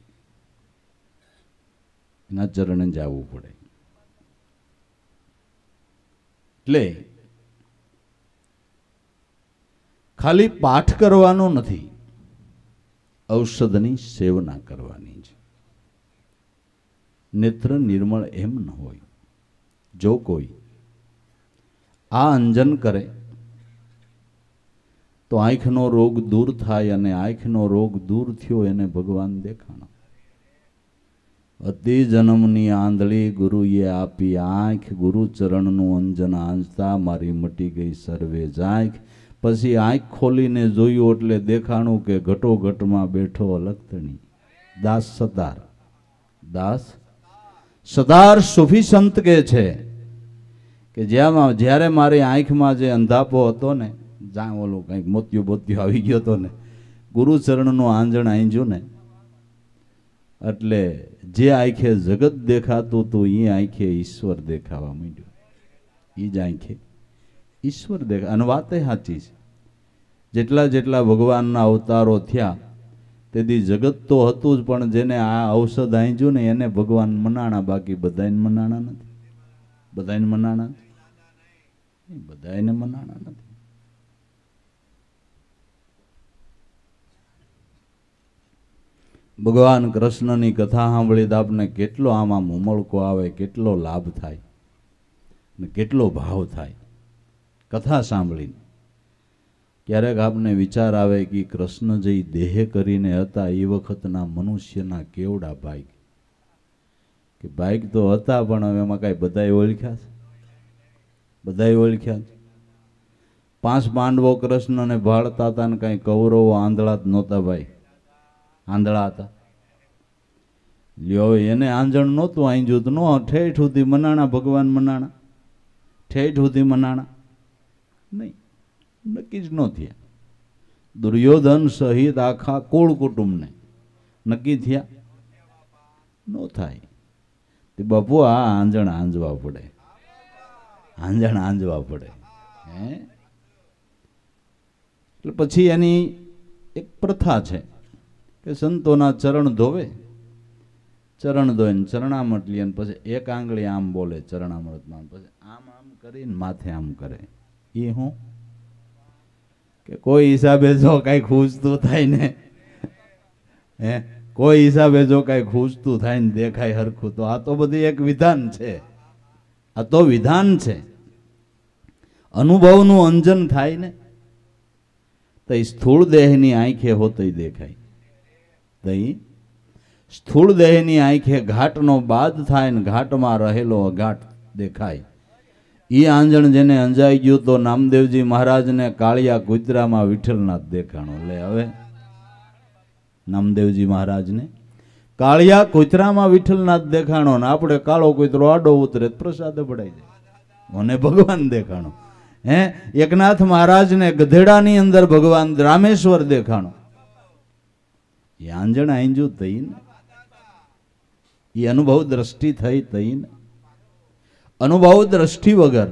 એના ચરણે જવું પડે એટલે ખાલી પાઠ કરવાનો નથી ઔષધની સેવના કરવાની છે નેત્ર નિર્મળ એમ ન હોય જો કોઈ આ અંજન કરે તો આંખનો રોગ દૂર થાય અને આંખનો રોગ દૂર થયો એને ભગવાન દેખાણો અતિ જન્મની આંધળી ગુરુએ આપી આંખ ગુરુચરણનું અંજન આંજતા મારી મટી ગઈ સર્વે આંખ પછી આંખ ખોલીને જોયું એટલે દેખાણું કે ઘટોઘટમાં બેઠો અલગતણી દાસ સદાર દાસ સદાર સુફી સંત કે છે કે જ્યાં જ્યારે મારી આંખમાં જે અંધાપો હતો ને જ્યાં ઓલું કંઈક મોત્યુ બોતિયો આવી ગયો હતો ને ગુરુ આંજણ આંજ્યું ને એટલે જે આંખે જગત દેખાતું હતું એ આંખે ઈશ્વર દેખાવા માંડ્યો એ જ આંખે ઈશ્વર દેખા અને વાત સાચી છે જેટલા જેટલા ભગવાનના અવતારો થયા તેથી જગત તો હતું જ પણ જેને આ ઔષધ આંજ્યું ને એને ભગવાન મનાણા બાકી બધાને મનાણા નથી બધાને મનાણા બધાને મનાણા નથી ભગવાન કૃષ્ણની કથા સાંભળીને આપને કેટલો આમાં મુમળકો આવે કેટલો લાભ થાય ને કેટલો ભાવ થાય કથા સાંભળીને ક્યારેક આપને વિચાર આવે કે કૃષ્ણ જે દેહ કરીને હતા એ વખતના મનુષ્યના કેવડા બાઇક કે બાઇક તો હતા પણ હવે એમાં કાંઈ બધાએ ઓળખ્યા છે બધાએ ઓળખ્યા છે પાંચ પાંડવો કૃષ્ણને ભાળતા હતા ને કાંઈ કૌરવો આંધળા જ નહોતા ભાઈ આંધળા હતા લ્યો એને આંજણ નહોતું આંજ્યું નો ઠેઠ સુધી મનાણા ભગવાન મનાણા ઠેઠ સુધી મનાણા નહીં નક્કી જ ન થયા દુર્યોધન સહિત આખા કુળ કુટુંબને નક્કી થયા ન થાય તે બાપુ આ આંજણ આંજવા પડે આંજણ આંજવા પડે હે એટલે પછી એની એક પ્રથા છે કે સંતોના ચરણ ધોવે ચરણ ધોઈને ચરણામૃત લઈને પછી એક આંગળી આમ બોલે ચરણામૃતમાં પછી આમ આમ કરીને માથે આમ કરે એ હું કે કોઈ હિસાબે જો કાંઈ ખૂજતું થાય ને હે કોઈ હિસાબે જો કાંઈ ખૂજતું થાય ને દેખાય હરખું તો આ તો બધી એક વિધાન છે આ તો વિધાન છે અનુભવનું અંજન થાય ને તો એ સ્થૂળ દેહની આંખે હોતય દેખાય દહીં સ્થૂળ દેહની આંખે ઘાટનો બાદ થાય ને ઘાટમાં રહેલો અઘાટ દેખાય એ આંજણ જેને અંજાઈ ગયું તો નામદેવજી મહારાજને કાળિયા ગુજરામાં વિઠ્ઠલનાથ દેખાણો લે હવે નામદેવજી મહારાજને કાળિયા કુતરામાં વિઠ્ઠલનાથ દેખાણો ને આપણે કાળો કુતરો આડો ઉતરે પ્રસાદ પડાઈ જાય મને ભગવાન દેખાણો હે એકનાથ મહારાજને ગધેડાની અંદર ભગવાન રામેશ્વર દેખાણો એ આંજણ આંજું થઈને એ અનુભવ દ્રષ્ટિ થઈ થઈને અનુભવ દ્રષ્ટિ વગર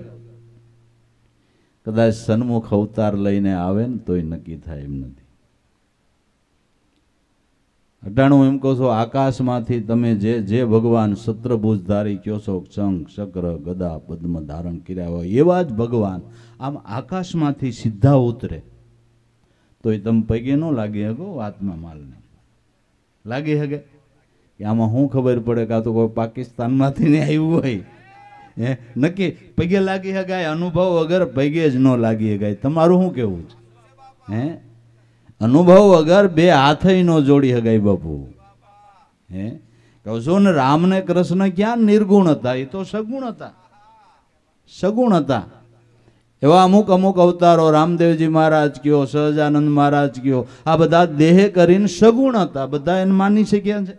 કદાચ સન્મુખ અવતાર લઈને આવે ને તોય નક્કી થાય એમ નથી અટાણું એમ કહો છો આકાશમાંથી તમે જે જે ભગવાન સત્રભુજ ધારી કયો છો શંખ ચક્ર ગદા પદ્મ ધારણ કર્યા હોય એવા જ ભગવાન આમ આકાશમાંથી સીધા ઉતરે તોય તમે પૈકી ન લાગી શકો આત્મા માલને લાગી શકે કે આમાં શું ખબર પડે કાં તો કોઈ પાકિસ્તાનમાંથી ને આવ્યું હોય હે નક્કી પગે લાગી હગાય અનુભવ વગર પગે જ ન લાગી હગાય તમારું શું કહેવું છે હે અનુભવ વગર બે હાથય ન જોડી હગાય બાપુ હે કહું છું ને રામ ને કૃષ્ણ ક્યાં નિર્ગુણ હતા એ તો સગુણ હતા સગુણ હતા એવા અમુક અમુક અવતારો રામદેવજી મહારાજ કયો સહજાનંદ મહારાજ કયો આ બધા દેહ કરીને સગુણ હતા બધા એને માની શક્યા છે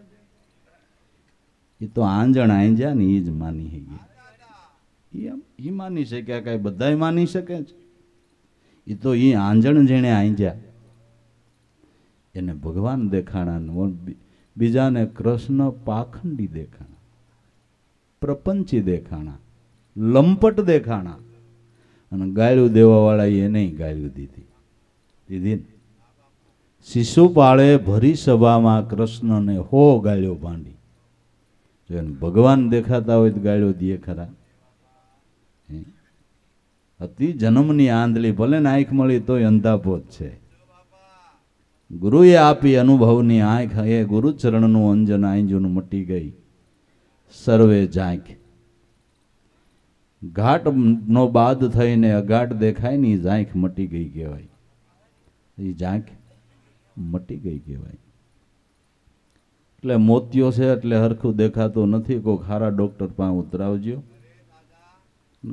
એ તો આંજણ આંજ્યા ને એ જ માની હે એ માની શક્યા કાંઈ બધા માની શકે છે એ તો એ આંજણ જેણે આંજ્યા એને ભગવાન દેખાણા બીજાને કૃષ્ણ પાખંડી દેખાણા પ્રપંચી દેખાણા લંપટ દેખાણા અને ગાળ્યું દેવાવાળાએ નહીં ગાળ્યું દીધી દીધી શિશુપાળે ભરી સભામાં કૃષ્ણને હો ગાળ્યો ભાંડી એને ભગવાન દેખાતા હોય તો ગાળ્યો દે ખરા અતિ જન્મની આંધળી ભલે ને આંખ મળી તોય અંધાપોત છે ગુરુએ આપી અનુભવની આંખ એ ગુરુચરણનું અંજન આંજુન મટી ગઈ સર્વે ઝાંખ ઘાટનો બાદ થઈને અઘાટ દેખાય ને એ ઝાંખ મટી ગઈ કહેવાય એ ઝાંખ મટી ગઈ કહેવાય એટલે મોતિયો છે એટલે હરખું દેખાતું નથી કોઈક સારા ડૉક્ટર પાસે ઉતરાવજો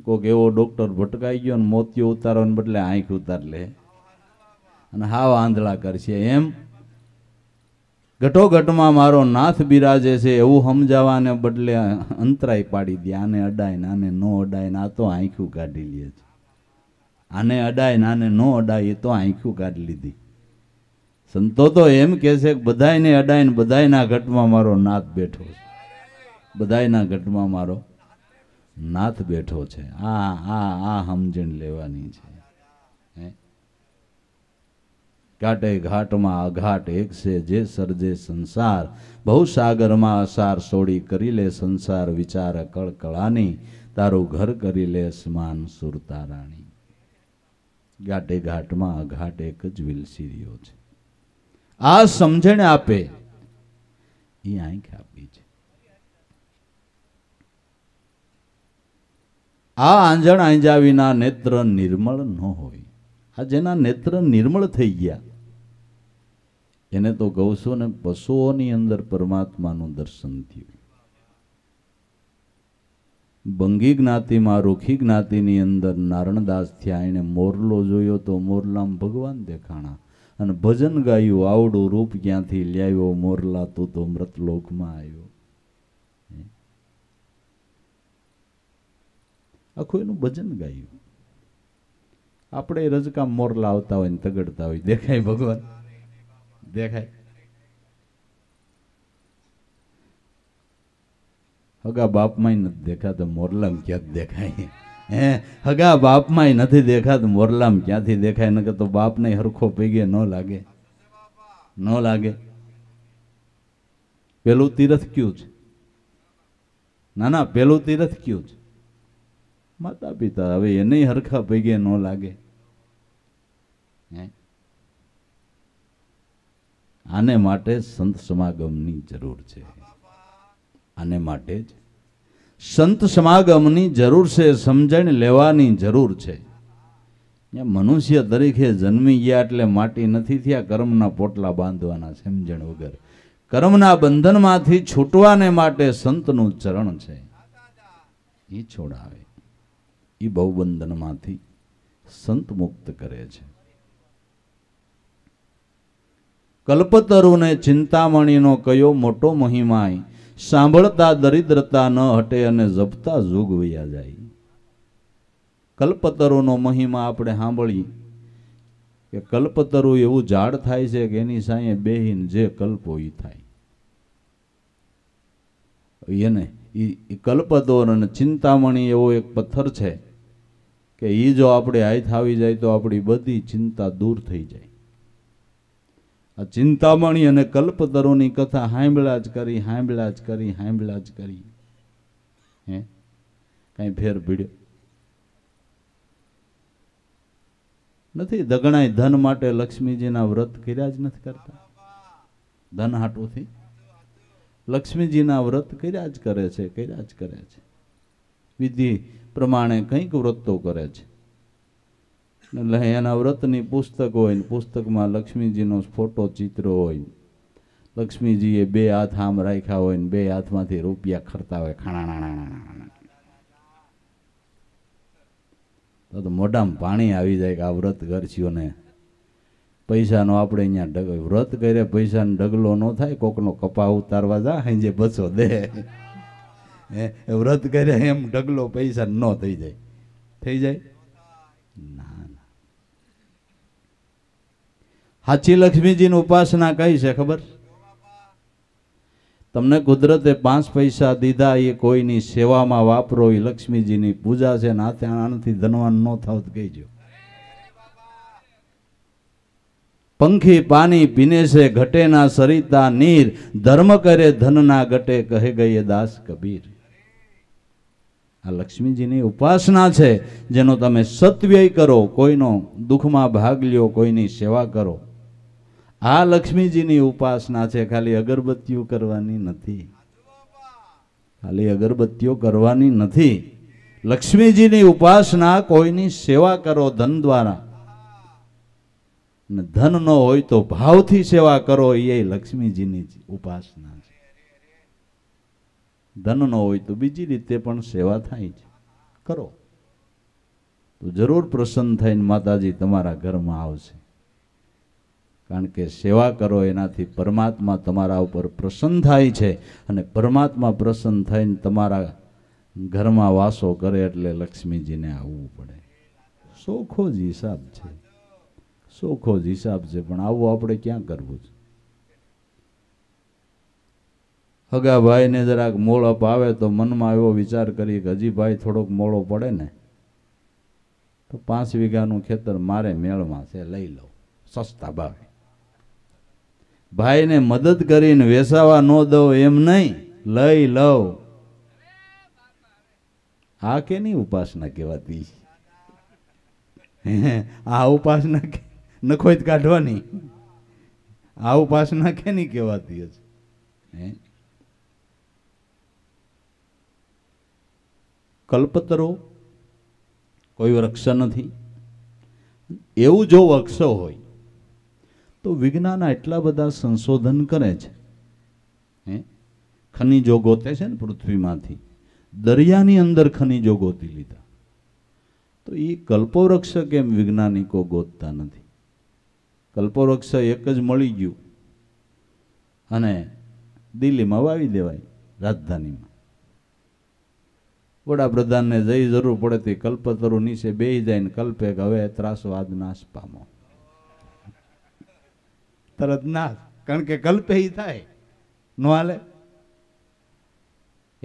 કોઈક એવો ડૉક્ટર ભટકાઈ ગયો અને મોતિયો ઉતારવાને બદલે આંખ ઉતાર લે અને હાવ આંધળા કરશે એમ ઘટોઘટમાં મારો નાથ બિરાજે છે એવું સમજાવવાને બદલે અંતરાય પાડી દે આને અડાય ને આને નો અડાય ને આ તો આંખ્યું કાઢી લે છે આને અડાય ને આને નો અડાય એ તો આંખ્યું કાઢી લીધી સંતો તો એમ કહે છે કે બધાયને અડાય ને બધાયના ઘટમાં મારો નાથ બેઠો છે બધાયના ઘટમાં મારો નાથ બેઠો છે આ આ આ સમજણ લેવાની છે કાટે ઘાટમાં આઘાટ એક છે જે સર્જે સંસાર બહુ સાગરમાં અસાર સોડી કરી લે સંસાર વિચાર કળકળાની તારું ઘર કરી લે સ્માન સુરતારાણી ગાટે ઘાટમાં આઘાટ એક જ વિલસી છે આ સમજણ આપે એ આંખ આપી છે આ આંજણ આંજા વિના નેત્ર નિર્મળ ન હોય આ જેના નેત્ર નિર્મળ થઈ ગયા એને તો કહું ને પશુઓની અંદર પરમાત્માનું દર્શન થયું બંગી જ્ઞાતિમાં રૂખી જ્ઞાતિની અંદર નારણદાસ થયા એણે મોરલો જોયો તો મોરલામ ભગવાન દેખાણા અને ભજન ગાયું આવડું રૂપ ક્યાંથી લ્યાવ્યો મોરલા તું તો મૃતલોકમાં આવ્યો આખું એનું ભજન ગાયું આપણે રજકા મોરલા આવતા હોય ને તગડતા હોય દેખાય ભગવાન દેખાય હગા બાપમાંય નથી દેખાતો મોરલામ ક્યાં દેખાય હે હગા બાપમાંય નથી દેખાતું મોરલામ ક્યાંથી દેખાય ન તો બાપને હરખો પૈગે ન લાગે ન લાગે પેલું તીરથ કયું છે ના ના પેલું તીરથ કયું છે માતા પિતા હવે એને હરખા પૈગે ન લાગે આને માટે સંત સમાગમની જરૂર છે આને માટે જ સંત સમાગમની જરૂર છે સમજણ લેવાની જરૂર છે મનુષ્ય તરીકે જન્મી ગયા એટલે માટી નથી થયા કર્મના પોટલા બાંધવાના સમજણ વગર કર્મના બંધનમાંથી છૂટવાને માટે સંતનું ચરણ છે એ છોડાવે એ બહુ બંધનમાંથી સંત મુક્ત કરે છે કલ્પતરુને ચિંતામણીનો કયો મોટો મહિમાય સાંભળતા દરિદ્રતા ન હટે અને જપતા જુગ વયા જાય કલ્પતરુનો મહિમા આપણે સાંભળી કે કલ્પતરુ એવું ઝાડ થાય છે કે એની સાંયે બેહીન જે કલ્પો એ થાય એને એ કલ્પતોર અને ચિંતામણી એવો એક પથ્થર છે કે એ જો આપણે હાથ આવી જાય તો આપણી બધી ચિંતા દૂર થઈ જાય ચિંતામણી અને કલ્પતરુની કથા હાંભળા જ કરી હાંભળા જ કરી હાંભળા જ કરી હે કાંઈ ફેર ભીડ્યો નથી દગણાય ધન માટે લક્ષ્મીજીના વ્રત કર્યા જ નથી કરતા ધન હાટુથી લક્ષ્મીજીના વ્રત કર્યા જ કરે છે કર્યા જ કરે છે વિધિ પ્રમાણે કંઈક વ્રતો કરે છે એટલે એના વ્રતની પુસ્તક હોય ને પુસ્તકમાં લક્ષ્મીજીનો ફોટો ચિત્ર હોય લક્ષ્મીજીએ બે હાથ આમ રાખ્યા હોય ને બે હાથમાંથી રૂપિયા ખરતા હોય ખાણા તો મોઢામાં પાણી આવી જાય કે આ વ્રત કરશીઓને પૈસાનો આપણે અહીંયા ડગ વ્રત કરે પૈસાનો ડગલો ન થાય કોકનો કપા ઉતારવા જા જે બસો દે એ વ્રત કરે એમ ડગલો પૈસા ન થઈ જાય થઈ જાય સાચી લક્ષ્મીજીની ઉપાસના કઈ છે ખબર તમને કુદરતે પાંચ પૈસા દીધા એ કોઈની સેવામાં વાપરો એ લક્ષ્મીજીની પૂજા છે ને હાથે આનાથી ધનવાન ન થાવ કહીજો પંખી પાણી પીને છે ઘટેના સરિતા નીર ધર્મ કરે ધનના ઘટે કહે ગયે દાસ કબીર આ લક્ષ્મીજીની ઉપાસના છે જેનો તમે સત્વ્યય કરો કોઈનો દુઃખમાં ભાગ લ્યો કોઈની સેવા કરો આ લક્ષ્મીજીની ઉપાસના છે ખાલી અગરબત્તીઓ કરવાની નથી ખાલી અગરબત્તીઓ કરવાની નથી લક્ષ્મીજીની ઉપાસના કોઈની સેવા કરો ધન દ્વારા ધન ન હોય તો ભાવથી સેવા કરો એ લક્ષ્મીજીની ઉપાસના છે ધન ન હોય તો બીજી રીતે પણ સેવા થાય છે કરો તો જરૂર પ્રસન્ન થઈને માતાજી તમારા ઘરમાં આવશે કારણ કે સેવા કરો એનાથી પરમાત્મા તમારા ઉપર પ્રસન્ન થાય છે અને પરમાત્મા પ્રસન્ન થઈને તમારા ઘરમાં વાસો કરે એટલે લક્ષ્મીજીને આવવું પડે સોખો જ હિસાબ છે સોખો જ હિસાબ છે પણ આવું આપણે ક્યાં કરવું છે હગા ભાઈને જરાક મોળપ આવે તો મનમાં એવો વિચાર કરીએ કે હજી ભાઈ થોડોક મોળો પડે ને તો પાંચ વીઘાનું ખેતર મારે મેળમાં છે લઈ લઉં સસ્તા ભાવે ભાઈને મદદ કરીને વેસાવા ન દઉં એમ નહીં લઈ લઉં આ કેની ઉપાસના કહેવાતી આ ઉપાસના નખોઈ કાઢવાની આ ઉપાસના કેની કહેવાતી હશે કલ્પતરો કોઈ વૃક્ષ નથી એવું જો વૃક્ષ હોય તો વિજ્ઞાન આટલા બધા સંશોધન કરે છે હે ખનિજો ગોતે છે ને પૃથ્વીમાંથી દરિયાની અંદર ખનિજો ગોતી લીધા તો એ કલ્પવૃક્ષ કેમ વૈજ્ઞાનિકો ગોતતા નથી કલ્પવૃક્ષ એક જ મળી ગયું અને દિલ્હીમાં વાવી દેવાય રાજધાનીમાં વડાપ્રધાનને જઈ જરૂર પડે તે કલ્પતરુ નીચે બેહી જાય ને કલ્પે કે હવે ત્રાસવાદ નાશ પામો તરત નાશ કારણ કે કલ્પ એ થાય ન હાલે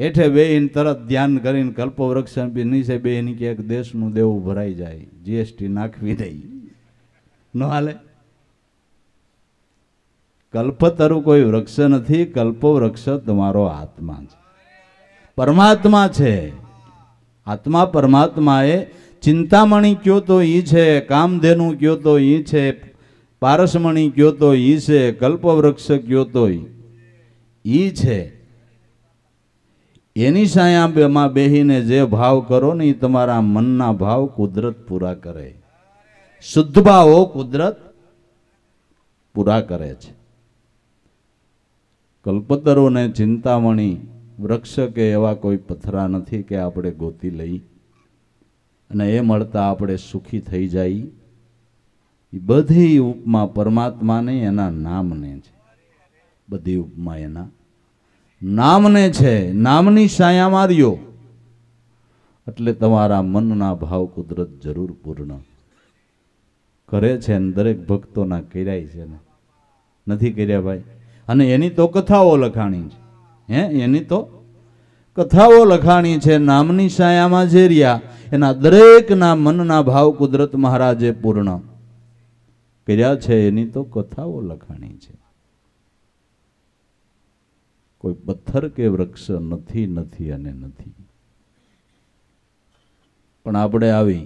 એઠે બેન તરત ધ્યાન કરીને કલ્પવૃક્ષ બી નીચે બે એની કે એક દેશનું દેવું ભરાઈ જાય જીએસટી નાખવી નહીં ન હાલે કલ્પ કલ્પતરુ કોઈ વૃક્ષ નથી કલ્પવૃક્ષ તમારો આત્મા છે પરમાત્મા છે આત્મા પરમાત્માએ ચિંતામણી કયો તો એ છે કામધેનુ કયો તો એ છે પારસમણી કયો તો ઈ છે કલ્પવૃક્ષ કયો તો ઈ છે એની સાયામાં બેહીને જે ભાવ કરો ને એ તમારા મનના ભાવ કુદરત પૂરા કરે શુદ્ધ ભાવો કુદરત પૂરા કરે છે કલ્પતરોને ચિંતામણી વૃક્ષ કે એવા કોઈ પથરા નથી કે આપણે ગોતી લઈ અને એ મળતા આપણે સુખી થઈ જાય એ બધી ઉપમા પરમાત્માને એના નામને છે બધી ઉપમા એના નામને છે નામની સાયા માર્યો એટલે તમારા મનના ભાવ કુદરત જરૂર પૂર્ણ કરે છે ને દરેક ભક્તોના કર્યા છે ને નથી કર્યા ભાઈ અને એની તો કથાઓ લખાણી છે હે એની તો કથાઓ લખાણી છે નામની સાયામાં જે રહ્યા એના દરેકના મનના ભાવ કુદરત મહારાજે પૂર્ણ કર્યા છે એની તો કથાઓ લખાણી છે કોઈ પથ્થર કે વૃક્ષ નથી નથી અને નથી પણ આપણે આવી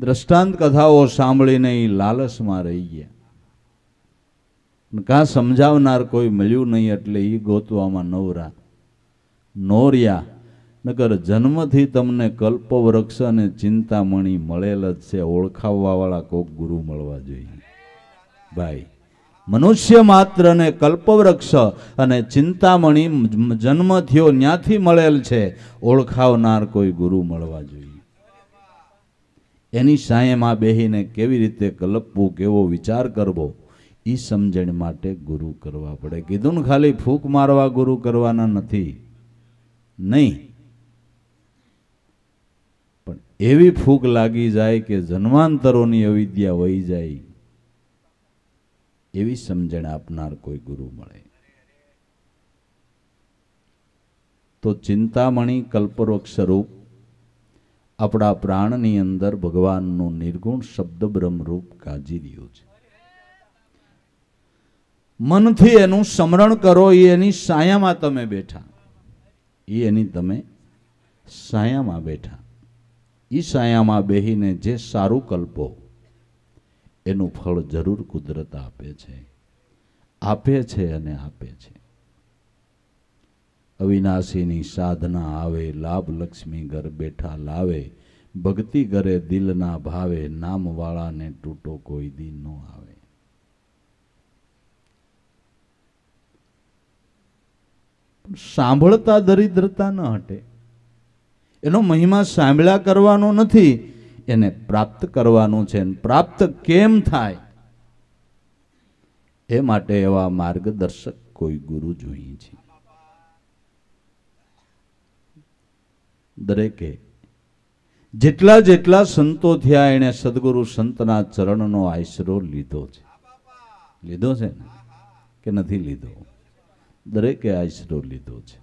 દ્રષ્ટાંત કથાઓ સાંભળીને એ લાલસમાં રહી ગયા કાં સમજાવનાર કોઈ મળ્યું નહીં એટલે એ ગોતવામાં નવરા નોર્યા નગર જન્મથી તમને કલ્પવૃક્ષ અને ચિંતામણી મળેલ જ છે ઓળખાવવાવાળા કોક ગુરુ મળવા જોઈએ ભાઈ મનુષ્ય માત્ર માત્રને કલ્પવૃક્ષ અને ચિંતામણી જન્મથીઓ થયો મળેલ છે ઓળખાવનાર કોઈ ગુરુ મળવા જોઈએ એની સાયમાં બેહીને કેવી રીતે કલપવું કેવો વિચાર કરવો એ સમજણ માટે ગુરુ કરવા પડે કીધું ને ખાલી ફૂંક મારવા ગુરુ કરવાના નથી નહીં એવી ફૂક લાગી જાય કે જન્માંતરોની અવિદ્યા વહી જાય એવી સમજણ આપનાર કોઈ ગુરુ મળે તો ચિંતામણી કલ્પવૃક્ષ સ્વરૂપ આપણા પ્રાણની અંદર ભગવાનનું નિર્ગુણ શબ્દ બ્રહ્મરૂપ કાજી રહ્યું છે મનથી એનું સ્મરણ કરો એ એની સાયામાં તમે બેઠા એ એની તમે સાયામાં બેઠા એ બેહીને જે સારું કલ્પો એનું ફળ જરૂર કુદરત આપે છે આપે છે અને આપે છે અવિનાશીની સાધના આવે લાભ લક્ષ્મી ઘર બેઠા લાવે ભક્તિ ઘરે દિલના ભાવે નામવાળાને તૂટો કોઈ દી ન આવે સાંભળતા દરિદ્રતા ન હટે એનો મહિમા સાંભળ્યા કરવાનો નથી એને પ્રાપ્ત કરવાનું છે પ્રાપ્ત કેમ થાય એ માટે એવા માર્ગદર્શક કોઈ ગુરુ જોઈએ છે દરેકે જેટલા જેટલા સંતો થયા એને સદગુરુ સંતના ચરણનો આશરો લીધો છે લીધો છે ને કે નથી લીધો દરેકે આશરો લીધો છે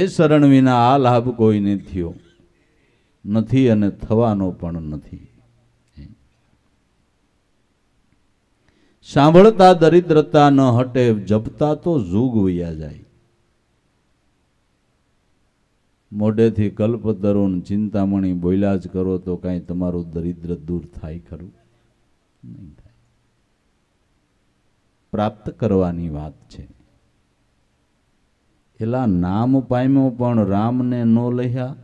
એ શરણ વિના આ લાભ કોઈને થયો નથી અને થવાનો પણ નથી સાંભળતા દરિદ્રતા ન હટે જપતા તો જુગ વૈયા જાય મોઢેથી કલ્પ તરુણ ચિંતામણી બોયલા જ કરો તો કાંઈ તમારું દરિદ્ર દૂર થાય ખરું નહીં થાય પ્રાપ્ત કરવાની વાત છે એલા નામ પામ્યો પણ રામને ન લહ્યા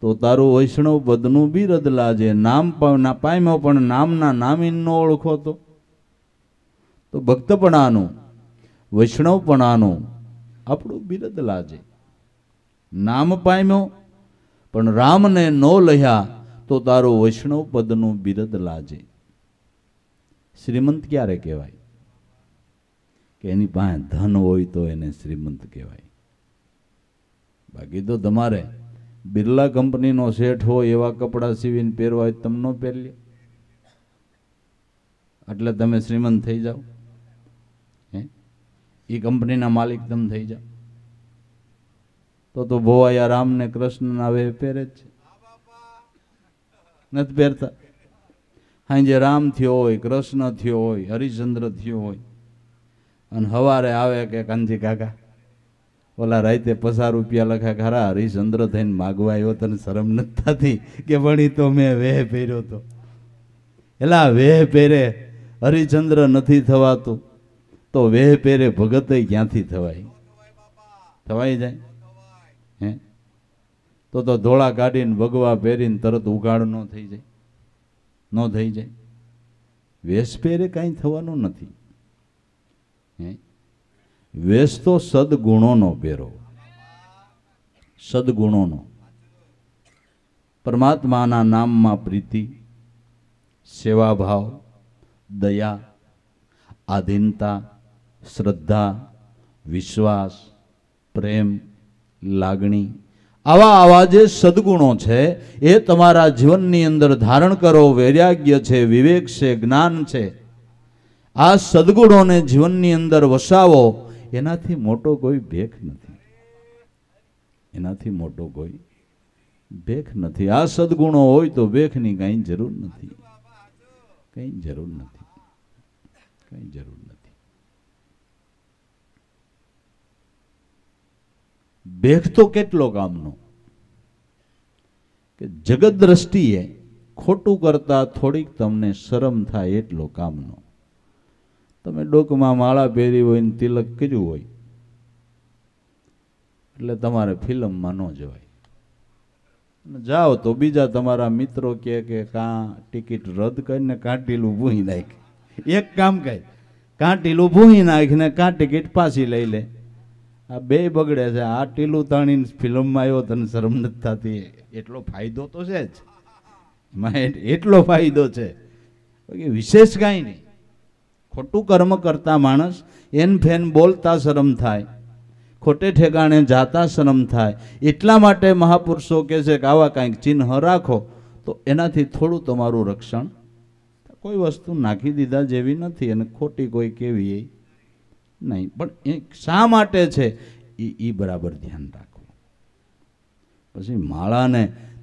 તો તારું વૈષ્ણવ પદનું બી રદલાજે નામ પામ્યો પણ નામના નામીન નો ઓળખો તો તો ભક્તપણાનું વૈષ્ણવપણાનું આપણું બિરદ લાજે નામ પામ્યો પણ રામને ન લહ્યા તો તારું વૈષ્ણવ પદનું બિરદ લાજે શ્રીમંત ક્યારે કહેવાય કે એની પાસે ધન હોય તો એને શ્રીમંત કહેવાય બાકી તો તમારે બિરલા કંપનીનો શેઠ હોય એવા કપડાં સીવીને પહેરવા હોય તમે ન પહેરી એટલે તમે શ્રીમંત થઈ જાઓ હે એ કંપનીના માલિક તમે થઈ જાઓ તો તો ભોવાયા રામ ને કૃષ્ણ આવે પહેરે જ છે નથી પહેરતા હા જે રામ થયો હોય કૃષ્ણ થયો હોય હરિશ્ચંદ્ર થયો હોય અને સવારે આવે કે કાનજી કાકા ઓલા રાતે પચાસ રૂપિયા લખા ખરા હરિશ્ચંદ્ર થઈને માગવા આવ્યો તને શરમ નથી થતી કે ભણી તો મેં વેહ પહેર્યો હતો એલા વેહ પહેરે હરિચંદ્ર નથી થવાતું તો વેહ પહેરે ભગત ક્યાંથી થવાય થવાય જાય હે તો તો ધોળા કાઢીને ભગવા પહેરીને તરત ઉગાડ ન થઈ જાય ન થઈ જાય વેશ પહેરે કાંઈ થવાનું નથી વેશ તો સદગુણોનો પહેરો સદગુણોનો પરમાત્માના નામમાં પ્રીતિ સેવાભાવ દયા આધીનતા શ્રદ્ધા વિશ્વાસ પ્રેમ લાગણી આવા આવા જે સદગુણો છે એ તમારા જીવનની અંદર ધારણ કરો વૈરાગ્ય છે વિવેક છે જ્ઞાન છે આ સદગુણોને જીવનની અંદર વસાવો એનાથી મોટો કોઈ ભેખ નથી એનાથી મોટો કોઈ ભેખ નથી આ સદગુણો હોય તો ભેખની કાંઈ જરૂર નથી કંઈ જરૂર નથી કંઈ જરૂર નથી ભેખ તો કેટલો કામનો કે જગત દ્રષ્ટિએ ખોટું કરતા થોડીક તમને શરમ થાય એટલો કામનો તમે ડોકમાં માળા પહેરી હોય ને તિલક કર્યું હોય એટલે તમારે ફિલ્મમાં ન જવાય જાઓ તો બીજા તમારા મિત્રો કે કે કાં ટિકિટ રદ કરીને કાં ઢીલું ભૂહી નાખ એક કામ કહે કાં ઢીલું ભૂહી નાખીને કાં ટિકિટ પાછી લઈ લે આ બે બગડે છે આ ટીલું તાણીને ફિલ્મમાં આવ્યો તને શરમ નથી થતી એટલો ફાયદો તો છે જ એટલો ફાયદો છે વિશેષ કાંઈ નહીં ખોટું કર્મ કરતા માણસ એન ફેન બોલતા શરમ થાય ખોટે ઠેકાણે જાતા શરમ થાય એટલા માટે મહાપુરુષો કહે છે કે આવા કાંઈક ચિહ્ન રાખો તો એનાથી થોડું તમારું રક્ષણ કોઈ વસ્તુ નાખી દીધા જેવી નથી અને ખોટી કોઈ કેવી નહીં પણ એ શા માટે છે એ એ બરાબર ધ્યાન રાખવું પછી માળાને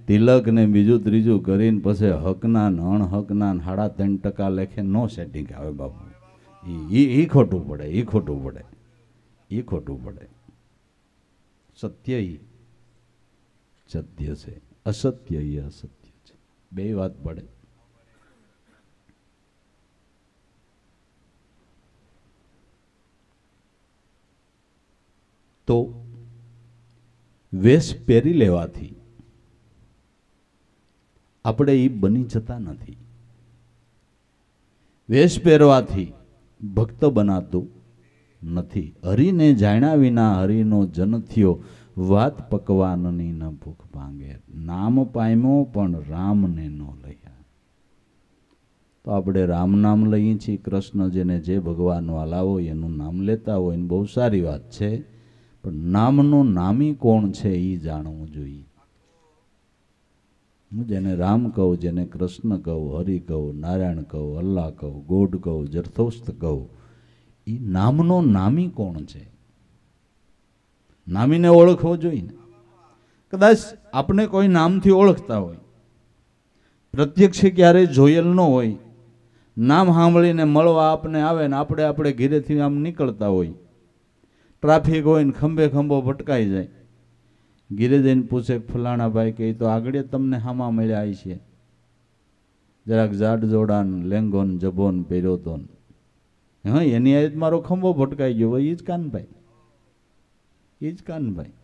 તિલકને બીજું ત્રીજું કરીને પછી હકના ને અણહકના હાડા ત્રણ ટકા લેખે નો સેટિંગ આવે બાપુ એ એ ખોટું પડે એ ખોટું પડે એ ખોટું પડે સત્ય સત્ય છે અસત્ય એ અસત્ય છે બે વાત પડે તો વેશ પહેરી લેવાથી આપણે એ બની જતા નથી વેશ પહેરવાથી ભક્ત બનાતું નથી હરિને જાણ્યા વિના હરિનો જન થયો વાત પકવાનની ન ભૂખ ભાંગે નામ પામ્યો પણ રામને ન લયા તો આપણે રામ નામ લઈએ છીએ કૃષ્ણ જેને જે ભગવાન વાલા હોય એનું નામ લેતા હોય એની બહુ સારી વાત છે પણ નામનો નામી કોણ છે એ જાણવું જોઈએ જેને રામ કહું જેને કૃષ્ણ કહો હરિ કહો નારાયણ કહું અલ્લાહ કહું ગોઢ કહું જરથોસ્ત કહું એ નામનો નામી કોણ છે નામીને ઓળખવો જોઈએ કદાચ આપણે કોઈ નામથી ઓળખતા હોય પ્રત્યક્ષ ક્યારેય જોયેલ ન હોય નામ સાંભળીને મળવા આપને આવે ને આપણે આપણે ઘેરેથી આમ નીકળતા હોય ટ્રાફિક હોય ને ખંભે ખંભો ભટકાઈ જાય ગીરે જઈને પૂછે ફલાણા ભાઈ કે તો આગળ તમને હામા મળ્યા છે જરાક જાડ જોડાન લેંગોન જબોન પહેર્યો હા એની આયત મારો ખંભો ભટકાઈ ગયો એ જ કાનભાઈ એ જ કાનભાઈ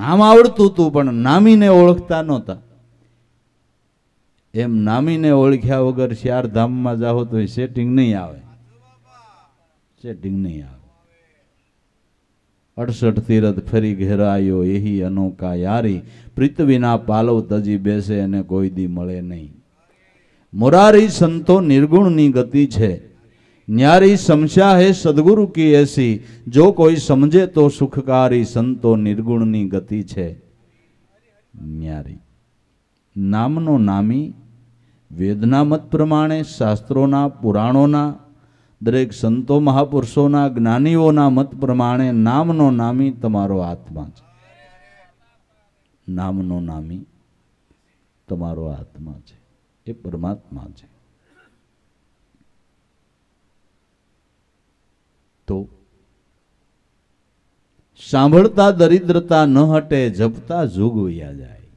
નામ આવડતું હતું પણ નામીને ઓળખતા નહોતા એમ નામીને ઓળખ્યા વગર ચાર ધામમાં જાઓ તો સેટિંગ નહીં આવે સેટિંગ નહીં આવે અડસઠ તીરથ ફરી ઘેરાયો એહી અનોખા યારી પૃથ્વીના પાલવ તજી બેસે અને કોઈ દી મળે નહીં મોરારી સંતો નિર્ગુણની ગતિ છે ન્યારી સમસ્યા હે સદગુરુ કી એસી જો કોઈ સમજે તો સુખકારી સંતો નિર્ગુણની ગતિ છે ન્યારી નામનો નામી વેદના મત પ્રમાણે શાસ્ત્રોના પુરાણોના દરેક સંતો મહાપુરુષોના જ્ઞાનીઓના મત પ્રમાણે નામનો નામી તમારો આત્મા છે નામનો નામી તમારો આત્મા છે એ પરમાત્મા છે તો સાંભળતા દરિદ્રતા ન હટે જપતા જોગવૈયા જાય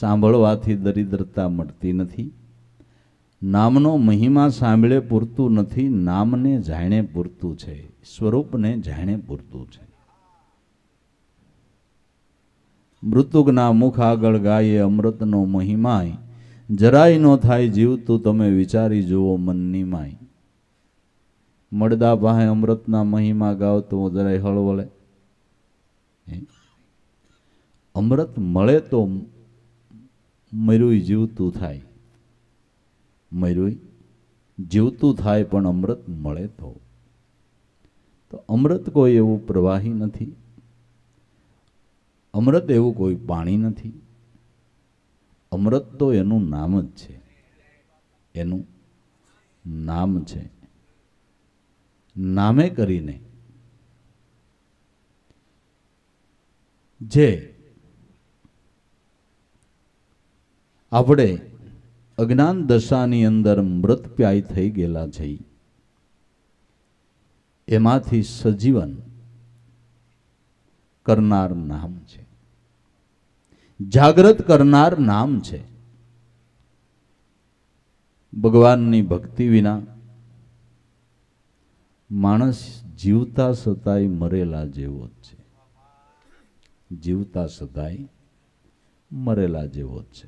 સાંભળવાથી દરિદ્રતા મળતી નથી નામનો મહિમા સાંભળે પૂરતું નથી નામને જાણે પૂરતું છે સ્વરૂપને જાણે પૂરતું છે મૃતુગના મુખ આગળ ગાયે અમૃતનો મહિમાય જરાય નો થાય જીવતું તમે વિચારી જુઓ મનની માય મળદા ભાહે અમૃતના મહિમા ગાવતો જરાય હળવળે અમૃત મળે તો મર્યું જીવતું થાય મર્યું જીવતું થાય પણ અમૃત મળે તો તો અમૃત કોઈ એવું પ્રવાહી નથી અમૃત એવું કોઈ પાણી નથી અમૃત તો એનું નામ જ છે એનું નામ છે નામે કરીને જે આપણે અજ્ઞાન દશાની અંદર મૃતપ્યાય થઈ ગયેલા છે એમાંથી સજીવન કરનાર નામ છે જાગ્રત કરનાર નામ છે ભગવાનની ભક્તિ વિના માણસ જીવતા સતાય મરેલા જેવો જ છે જીવતા સતાય મરેલા જેવો જ છે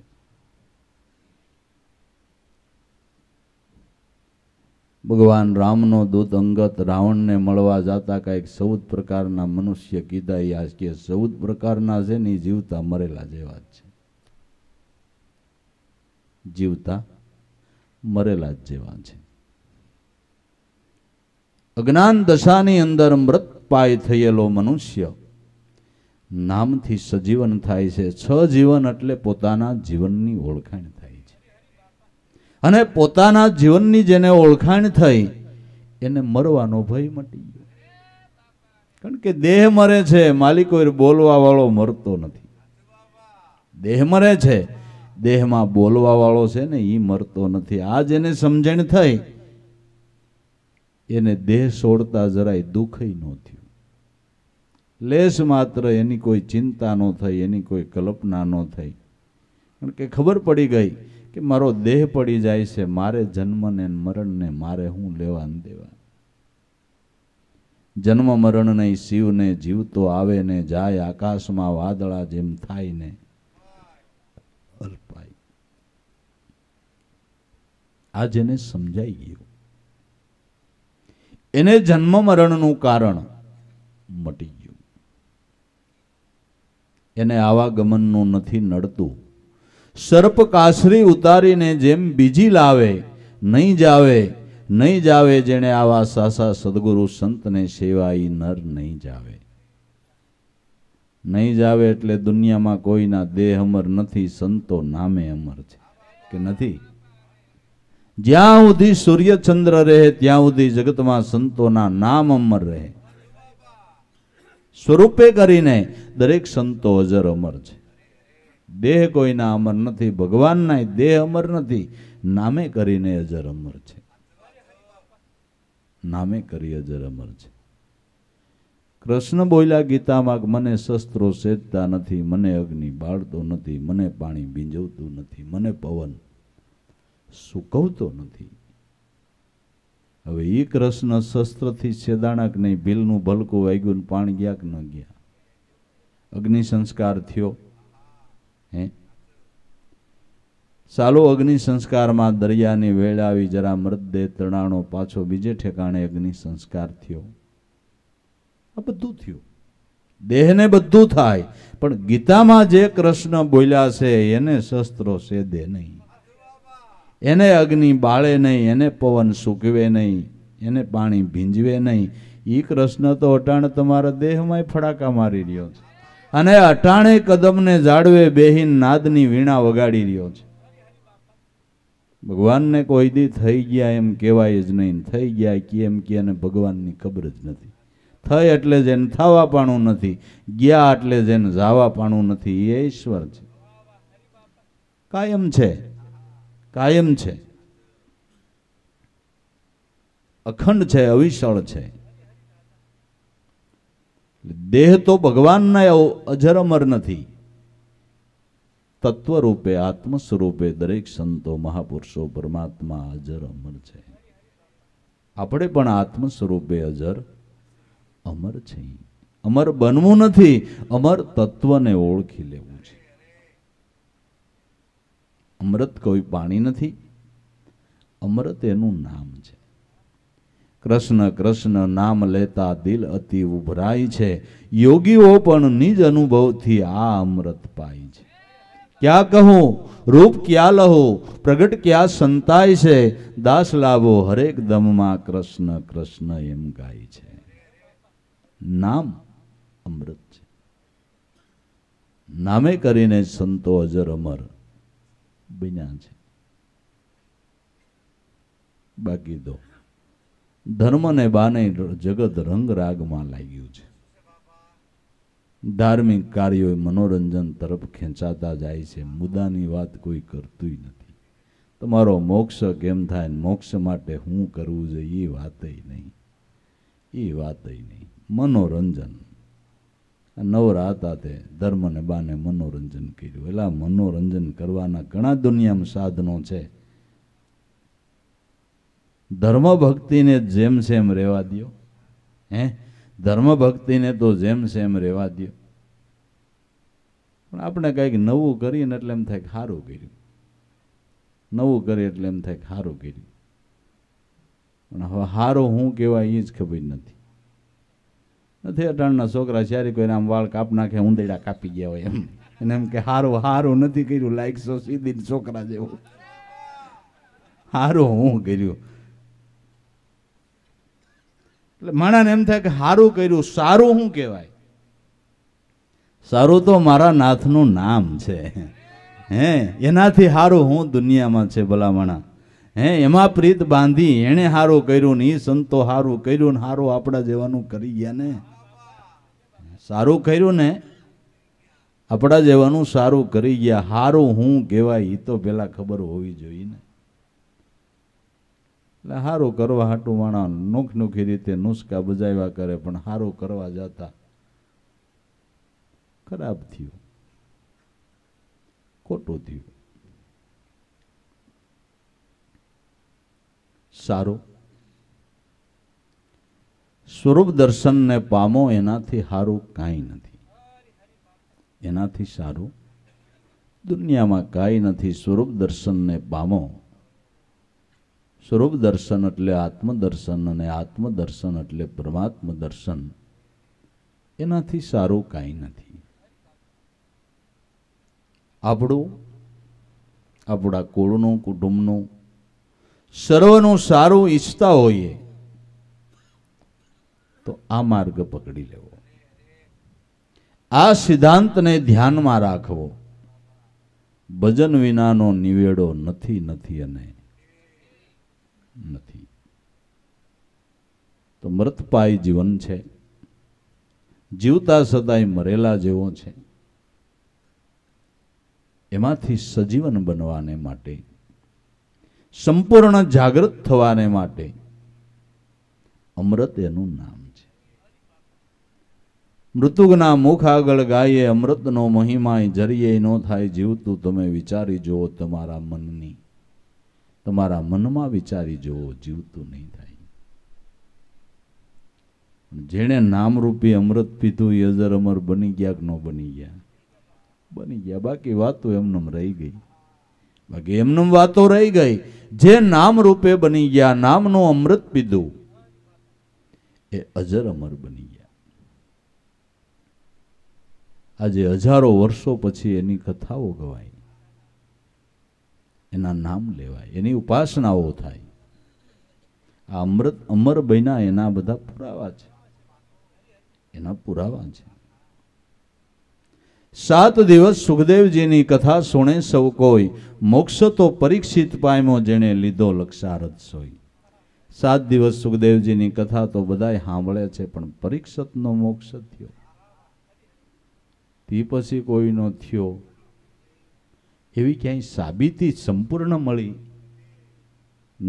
ભગવાન રામનો દૂત અંગત રાવણને મળવા જતા કાંઈક ચૌદ પ્રકારના મનુષ્ય કીધા એ આજ કે ચૌદ પ્રકારના છે ને જીવતા મરેલા જેવા જ છે જીવતા મરેલા જ જેવા છે અજ્ઞાન દશાની અંદર મૃતપાય થયેલો મનુષ્ય નામથી સજીવન થાય છે છ જીવન એટલે પોતાના જીવનની ઓળખાણ થાય અને પોતાના જીવનની જેને ઓળખાણ થઈ એને મરવાનો ભય મટી ગયો કારણ કે દેહ મરે છે માલિકો બોલવા વાળો મરતો નથી દેહ મરે છે દેહમાં બોલવા વાળો છે ને એ મરતો નથી આ જેને સમજણ થઈ એને દેહ છોડતા જરાય દુઃખય ન થયું લેશ માત્ર એની કોઈ ચિંતા ન થઈ એની કોઈ કલ્પના ન થઈ કારણ કે ખબર પડી ગઈ કે મારો દેહ પડી જાય છે મારે જન્મને મરણને મારે હું લેવા દેવા જન્મ મરણને શિવને જીવતો આવે ને જાય આકાશમાં વાદળા જેમ થાય ને અલ્પાય આ જેને સમજાઈ ગયું એને જન્મ મરણનું કારણ મટી ગયું એને આવા ગમનનું નથી નડતું સર્પ કાસરી ઉતારીને જેમ બીજી લાવે નહીં જાવે નહીં જાવે જેણે આવા સાસા સદગુરુ સંતને સેવાઈ નર નહીં જાવે નહીં જાવે એટલે દુનિયામાં કોઈના દેહ અમર નથી સંતો નામે અમર છે કે નથી જ્યાં સુધી સૂર્યચંદ્ર રહે ત્યાં સુધી જગતમાં સંતોના નામ અમર રહે સ્વરૂપે કરીને દરેક સંતો અજર અમર છે દેહ કોઈના અમર નથી ભગવાનના દેહ અમર નથી નામે કરીને અજર અમર છે નામે કરી અજર અમર છે કૃષ્ણ બોલ્યા ગીતામાં મને શસ્ત્રો સેજતા નથી મને અગ્નિ બાળતો નથી મને પાણી ભીંજવતું નથી મને પવન સુકવતો નથી હવે એ કૃષ્ણ શસ્ત્રથી છેદાણાક નહીં ભીલનું ભલકું વાગ્યું પાણી ગયા કે ન ગયા અગ્નિ સંસ્કાર થયો હે ચાલો અગ્નિ સંસ્કારમાં દરિયાની વેળ આવી જરા મૃતદેહ તણાણો પાછો બીજે ઠેકાણે અગ્નિ સંસ્કાર થયો આ બધું થયું દેહને બધું થાય પણ ગીતામાં જે કૃષ્ણ બોલ્યા છે એને શસ્ત્રો છે દે નહીં એને અગ્નિ બાળે નહીં એને પવન સૂકવે નહીં એને પાણી ભીંજવે નહીં એ કૃષ્ણ તો અટાણ તમારા દેહમાં ફડાકા મારી રહ્યો છે અને અટાણે કદમને જાળવે બેહીન નાદની વીણા વગાડી રહ્યો છે ભગવાનને કોઈ દી થઈ ગયા એમ કહેવાય જ નહીં થઈ ગયા કે એમ કે એને ભગવાનની ખબર જ નથી થઈ એટલે જેને થવાપાણું નથી ગયા એટલે જેને જાવાપાણું નથી એ ઈશ્વર છે કાયમ છે કાયમ છે અખંડ છે અવિશળ છે દેહ તો ભગવાનના અજર અમર નથી તત્વ રૂપે આત્મ સ્વરૂપે દરેક સંતો મહાપુરુષો પરમાત્મા અજર અમર છે આપણે પણ આત્મ સ્વરૂપે અજર અમર છે અમર બનવું નથી અમર તત્વને ઓળખી લેવું છે અમૃત કોઈ પાણી નથી અમૃત એનું નામ છે કૃષ્ણ કૃષ્ણ નામ લેતા દિલ અતિ ઉભરાય છે યોગીઓ પણ નિજ અનુભવથી આ અમૃત પાય છે ક્યાં કહું રૂપ ક્યાં લહો પ્રગટ ક્યાં સંતાય છે દાસ લાવો હરેક દમમાં કૃષ્ણ કૃષ્ણ એમ ગાય છે નામ અમૃત છે નામે કરીને સંતો અજર અમર બન્યા છે બાકી દો ધર્મને બાને જગત રંગ રાગમાં લાગ્યું છે ધાર્મિક કાર્યો મનોરંજન તરફ ખેંચાતા જાય છે મુદ્દાની વાત કોઈ કરતું નથી તમારો મોક્ષ કેમ થાય મોક્ષ માટે હું કરવું જોઈએ એ વાતય નહીં એ વાતય નહીં મનોરંજન નવરાતા તે ધર્મને બાને મનોરંજન કર્યું એટલે મનોરંજન કરવાના ઘણા દુનિયામાં સાધનો છે ધર્મ ભક્તિને જેમ સેમ રહેવા દો હે ધર્મ ભક્તિને તો જેમ સેમ રહેવા દો પણ આપણે કંઈક નવું કરીને એટલે એમ થાય સારું કર્યું નવું કરી એટલે એમ થાય સારું કર્યું પણ હવે સારું હું કહેવાય એ જ ખબર નથી નથી અટાણના છોકરા શ્યારી કોઈને આમ વાળ કાપ નાખે ઉંદડા કાપી ગયા હોય એમ અને એમ કે હારું હારું નથી કર્યું લાઈક સો સીધી છોકરા જેવું હારું હું કર્યું એટલે માણાને એમ થાય કે સારું કર્યું સારું શું કહેવાય સારું તો મારા નાથનું નામ છે હે એનાથી સારું હું દુનિયામાં છે ભલામણા હે એમાં પ્રીત બાંધી એણે સારું કર્યું ને એ સંતો સારું કર્યું ને સારું આપણા જેવાનું કરી ગયા ને સારું કર્યું ને આપણા જેવાનું સારું કરી ગયા સારું હું કહેવાય એ તો પહેલાં ખબર હોવી જોઈએ ને એટલે સારું કરવા હાટું વાણા નોખ નોખી રીતે નુસ્કા બજાવ્યા કરે પણ સારું કરવા જતા ખરાબ થયું ખોટું થયું સારું સ્વરૂપ દર્શનને પામો એનાથી સારું કાંઈ નથી એનાથી સારું દુનિયામાં કાંઈ નથી સ્વરૂપ દર્શનને પામો સ્વરૂપ દર્શન એટલે આત્મદર્શન અને આત્મદર્શન એટલે પરમાત્મ દર્શન એનાથી સારું કાંઈ નથી આપણું આપણા કુળનું કુટુંબનું સર્વનું સારું ઈચ્છતા હોઈએ તો આ માર્ગ પકડી લેવો આ સિદ્ધાંતને ધ્યાનમાં રાખવો ભજન વિનાનો નિવેડો નથી નથી અને નથી તો મૃતપાય જીવન છે જીવતા સદાય મરેલા જેવો છે એમાંથી સજીવન બનવાને માટે સંપૂર્ણ જાગૃત થવાને માટે અમૃત એનું નામ છે મૃતુગના મુખ આગળ ગાઈએ અમૃતનો મહિમાય જરીએ ન થાય જીવતું તમે વિચારી જુઓ તમારા મનની તમારા મનમાં વિચારી જુઓ જીવતું નહીં થાય જેણે નામરૂપી અમૃત પીધું એ અજર અમર બની ગયા કે ન બની ગયા બની ગયા બાકી વાતો એમનેમ રહી ગઈ બાકી એમનેમ વાતો રહી ગઈ જે નામ રૂપે બની ગયા નામનું અમૃત પીધું એ અજર અમર બની ગયા આજે હજારો વર્ષો પછી એની કથાઓ ગવાય એના નામ લેવાય એની ઉપાસનાઓ થાય આ અમૃત અમર અમરભાઈના એના બધા પુરાવા છે એના પુરાવા છે સાત દિવસ સુખદેવજીની કથા સુણે સૌ કોઈ મોક્ષ તો પરીક્ષિત પાયમો જેણે લીધો લક્ષારથ સોય સાત દિવસ સુખદેવજીની કથા તો બધાય સાંભળે છે પણ પરીક્ષતનો મોક્ષ થયો તે પછી કોઈનો થયો એવી ક્યાંય સાબિતી સંપૂર્ણ મળી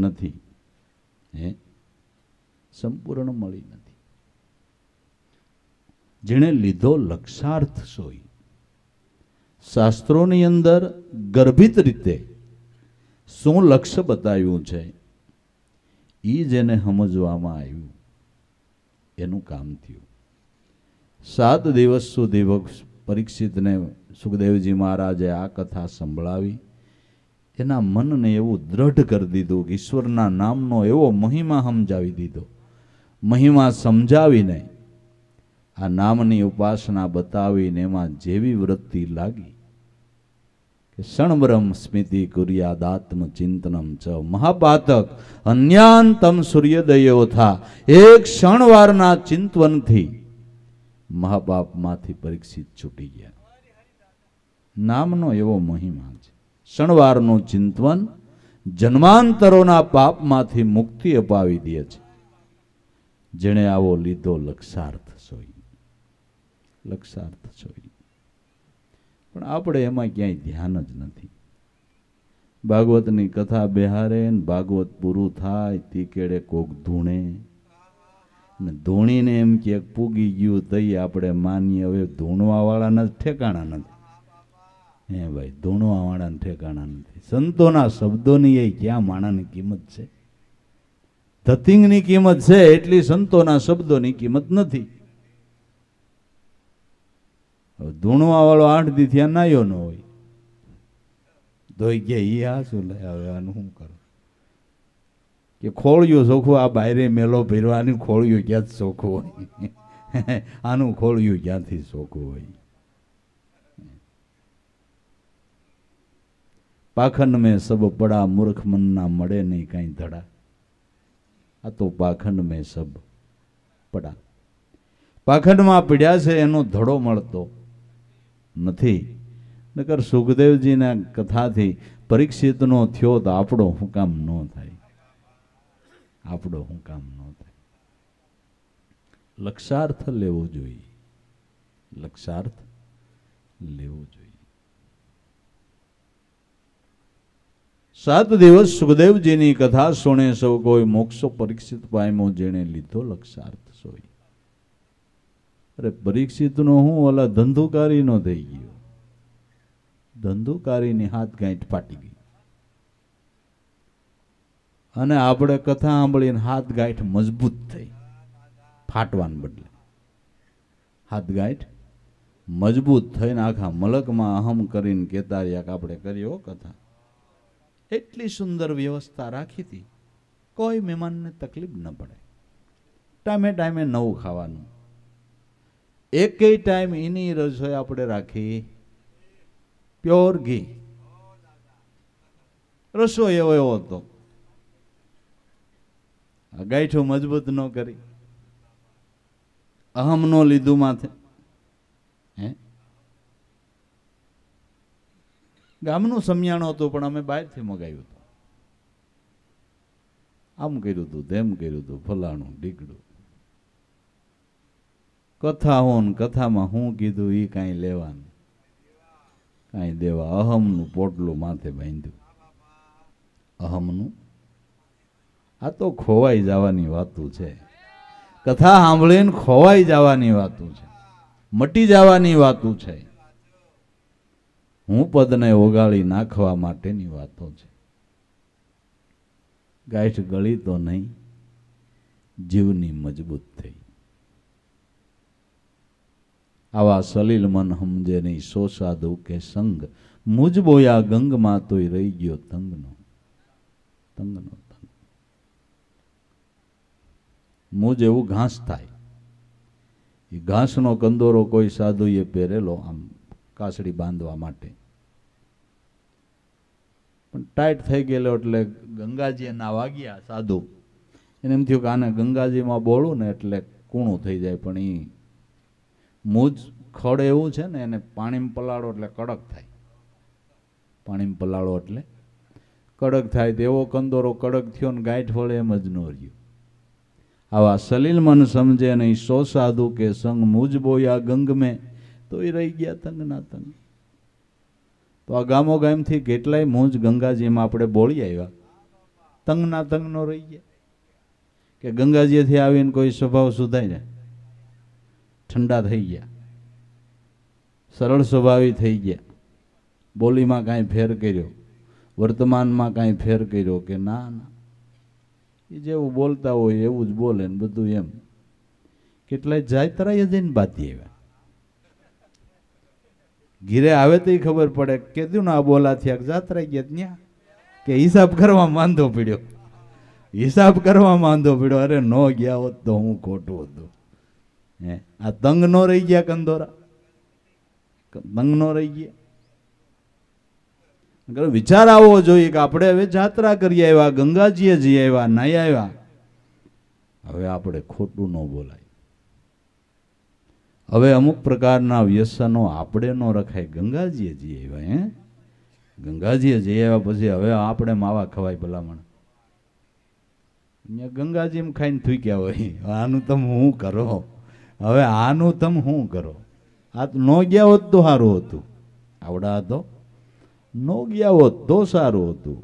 નથી હે સંપૂર્ણ મળી નથી જેણે લીધો લક્ષાર્થ સોય શાસ્ત્રોની અંદર ગર્ભિત રીતે શું લક્ષ્ય બતાવ્યું છે એ જેને સમજવામાં આવ્યું એનું કામ થયું સાત દિવસ સુધી પરીક્ષિતને સુખદેવજી મહારાજે આ કથા સંભળાવી એના મનને એવું દ્રઢ કરી દીધું કે ઈશ્વરના નામનો એવો મહિમા સમજાવી દીધો મહિમા સમજાવીને આ નામની ઉપાસના બતાવીને એમાં જેવી વૃત્તિ લાગી કે શણબ્રહ્મ સ્મિતિ કુર્યાદાત્મ ચિંતનમ ચ મહાપાતક અન્યાંતમ સૂર્યોદયો થા એક ક્ષણવારના ચિંતવનથી મહાપાપમાંથી પરીક્ષિત છૂટી ગયા નામનો એવો મહિમા છે શણવારનું ચિંતવન જન્માંતરોના પાપમાંથી મુક્તિ અપાવી દે છે જેણે આવો લીધો લક્ષાર્થ સોઈ લક્ષાર્થ સોઈ પણ આપણે એમાં ક્યાંય ધ્યાન જ નથી ભાગવતની કથા બિહારે ભાગવત પૂરું થાય તી કેડે કોક ધૂણે ને ધૂણીને એમ કે પૂગી ગયું તઈ આપણે માનીએ હવે ધૂણવાવાળાના જ ઠેકાણા નથી હે ભાઈ ધૂણો આવાળા ઠેકાણા નથી સંતોના શબ્દોની એ ક્યાં માણાની કિંમત છે ધતિંગની કિંમત છે એટલી સંતોના શબ્દોની કિંમત નથી ધૂણો વાળો આઠ દી થયા નાયો ન હોય ધોઈ ગયા એ આ શું લે હવે આનું શું કરો કે ખોળ્યું ચોખ્ખું આ બાયરે મેલો ભેરવાનું ખોળ્યું ક્યાં જ ચોખ્ખું હોય આનું ખોળ્યું ક્યાંથી ચોખ્ખું હોય [laughs] પાખંડ મેં સબ પડા મૂર્ખ મનના મળે નહીં કાંઈ ધડા આ તો પાખંડ મેં સબ પડા પાખંડમાં પીડ્યા છે એનો ધડો મળતો નથી નકર સુખદેવજીના કથાથી પરીક્ષિતનો થયો તો આપણો હું કામ ન થાય આપણો હું કામ ન થાય લક્ષાર્થ લેવો જોઈએ લક્ષાર્થ લેવો જોઈએ સાત દિવસ સુખદેવજીની કથા સુણે સૌ કોઈ મોક્ષો પરીક્ષિત પાયમો જેણે લીધો લક્ષાર્થ સોય અરે પરીક્ષિતનો હું ઓલા ધંધુકારીનો થઈ ગયો ધંધુકારીની હાથ ગાંઠ ફાટી ગઈ અને આપણે કથા સાંભળીને હાથ ગાંઠ મજબૂત થઈ ફાટવાને બદલે હાથ ગાંઠ મજબૂત થઈને આખા મલકમાં અહમ કરીને કેતારિયાક આપણે કર્યો કથા એટલી સુંદર વ્યવસ્થા રાખી હતી કોઈ મહેમાનને તકલીફ ન પડે ટાઈમે ટાઈમે નવું ખાવાનું એકેય ટાઈમ એની રસોઈ આપણે રાખી પ્યોર ઘી રસોઈ એવો એવો હતો ગાંઠું મજબૂત ન કરી અહમ ન લીધું માથે ગામનું સમિયાણું હતું પણ અમે બહારથી મગાવ્યું હતું આમ કર્યું હતું તેમ કર્યું હતું ફલાણું ઢીકડું કથા હોન કથામાં હું કીધું એ કાંઈ લેવાનું કાંઈ દેવા અહમનું પોટલું માથે બાંધ્યું અહમનું આ તો ખોવાઈ જવાની વાતું છે કથા સાંભળીને ખોવાઈ જવાની વાતું છે મટી જવાની વાતું છે હું પદને ઓગાળી નાખવા માટેની વાતો છે ગાંઠ ગળી તો નહીં જીવની મજબૂત થઈ આવા સલીલ મન સમજે નહીં સો સાધુ કે સંગ મુજ બોયા ગંગમાં તોય રહી ગયો તંગનો તંગનો તંગ મુજ એવું ઘાસ થાય એ ઘાસનો કંદોરો કોઈ સાધુએ પહેરેલો આમ કાસડી બાંધવા માટે પણ ટાઈટ થઈ ગયેલો એટલે ગંગાજી નાવા વાગ્યા સાધુ એને એમ થયું કે આને ગંગાજીમાં બોળું ને એટલે કૂણું થઈ જાય પણ એ મૂજ ખડ એવું છે ને એને પાણીમાં પલાળો એટલે કડક થાય પાણીમાં પલાળો એટલે કડક થાય તેવો કંદોરો કડક થયો ને ગાંઠ વળે એમ જ ન રહ્યું આવા સલીલ મન સમજે નહીં સો સાધુ કે સંગ મુજ બોયા ગંગ મેં તો એ રહી ગયા તંગના તંગ તો આ ગામો ગામથી કેટલાય મૂંજ ગંગાજીમાં આપણે બોળી આવ્યા તંગના તંગનો રહી ગયા કે ગંગાજીથી આવીને કોઈ સ્વભાવ સુધાઈ જાય ઠંડા થઈ ગયા સરળ સ્વભાવી થઈ ગયા બોલીમાં કાંઈ ફેર કર્યો વર્તમાનમાં કાંઈ ફેર કર્યો કે ના ના એ જેવું બોલતા હોય એવું જ બોલે ને બધું એમ કેટલાય જાય તરાય જઈને બાધી આવ્યા ઘીરે આવે તો ખબર પડે કીધું ને આ બોલાથી થયા જાત્રા ગયા ત્યાં કે હિસાબ કરવા વાંધો પડ્યો હિસાબ કરવા વાંધો પડ્યો અરે ન ગયા હોત તો હું ખોટું હતું હે આ તંગ નો રહી ગયા કંદોરા તંગ નો રહી ગયા વિચાર આવવો જોઈએ કે આપણે હવે જાત્રા કરી આવ્યા ગંગાજીએ જઈ આવ્યા નહીં આવ્યા હવે આપણે ખોટું ન બોલાય હવે અમુક પ્રકારના વ્યસનો આપણે ન રખાય ગંગાજીએ જઈ આવ્યા હે ગંગાજીએ જઈ આવ્યા પછી હવે આપણે માવા ખવાય ભલામણ અહીંયા ગંગાજી એમ ખાઈને થૂક્યા હોય આનું તમે હું કરો હવે આનું તમે હું કરો આ તો નો ગયા હોત તો સારું હતું આવડા હતો નો ગયા હોત તો સારું હતું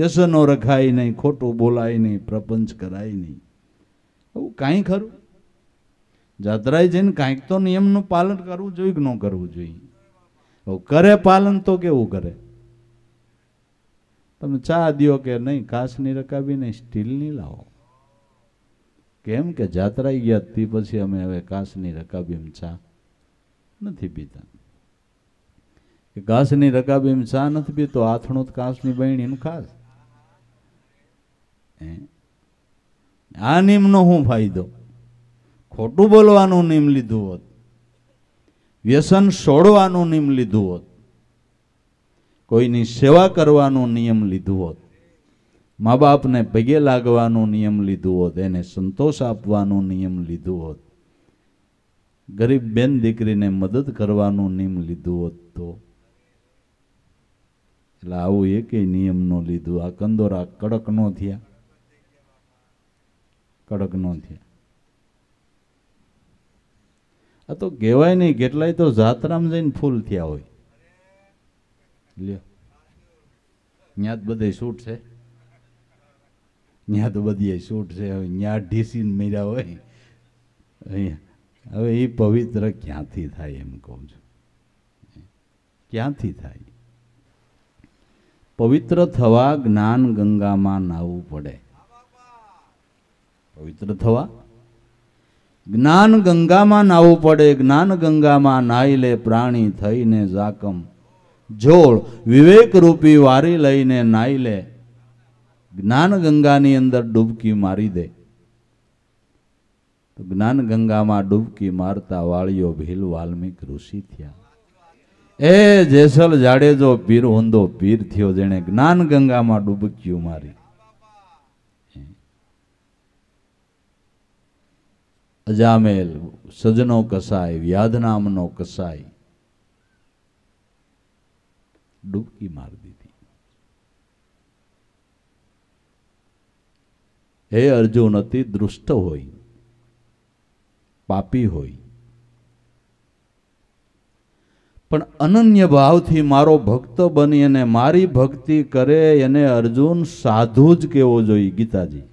વ્યસનો રખાય નહીં ખોટું બોલાય નહીં પ્રપંચ કરાય નહીં આવું કાંઈ ખરું જાત્રાએ જઈને કાંઈક તો નિયમનું પાલન કરવું જોઈએ કે ન કરવું જોઈએ કરે પાલન તો કેવું કરે તમે ચા દો કે નહીં કાચની રકાબી નહીં સ્ટીલ સ્ટીલની લાવો કેમ કે જાતરાઈ ગયા તે પછી અમે હવે કાચની રકાબીમાં ચા નથી પીતા કે કાચની રકાબીમાં ચા નથી પીતો આથણું જ કાચની બહેણીનું ખાસ આ નિમનો શું ફાયદો ખોટું બોલવાનું નિયમ લીધું હોત વ્યસન છોડવાનું નિયમ લીધું હોત કોઈની સેવા કરવાનો નિયમ લીધું હોત મા બાપને પગે લાગવાનો નિયમ લીધું હોત એને સંતોષ આપવાનો નિયમ લીધું હોત ગરીબ બેન દીકરીને મદદ કરવાનો નિયમ લીધું હોત તો એટલે આવું એકેય નિયમ ન લીધું આ કંદોરા કડક ન થયા કડક ન થયા આ તો કહેવાય નહીં કેટલાય તો જાતરામ જઈને ફૂલ થયા હોય લ્યો ત્યાં બધે શૂટ છે ત્યાં તો બધીએ શૂટ છે હવે ત્યાં ઢીસીને મર્યા હોય અહીંયા હવે એ પવિત્ર ક્યાંથી થાય એમ કહું છું ક્યાંથી થાય પવિત્ર થવા જ્ઞાન ગંગામાં નાવું પડે પવિત્ર થવા જ્ઞાન ગંગામાં નાહવું પડે જ્ઞાન ગંગામાં નાહી લે પ્રાણી થઈને ઝાકમ જોડ વિવેકરૂપી વારી લઈને નાહી લે જ્ઞાન ગંગાની અંદર ડૂબકી મારી દે તો જ્ઞાન ગંગામાં ડૂબકી મારતા વાળીઓ ભીલ વાલ્મિક ઋષિ થયા એ જેસલ જાડેજો પીર ઊંધો પીર થયો જેણે જ્ઞાન ગંગામાં ડૂબકીઓ મારી અજામેલ સજનો કસાય વ્યાધનામનો કસાય ડૂબકી માર દીધી હે અર્જુન અતિ દુષ્ટ હોય પાપી હોય પણ અનન્ય ભાવથી મારો ભક્ત બની અને મારી ભક્તિ કરે એને અર્જુન સાધુ જ કેવો જોઈએ ગીતાજી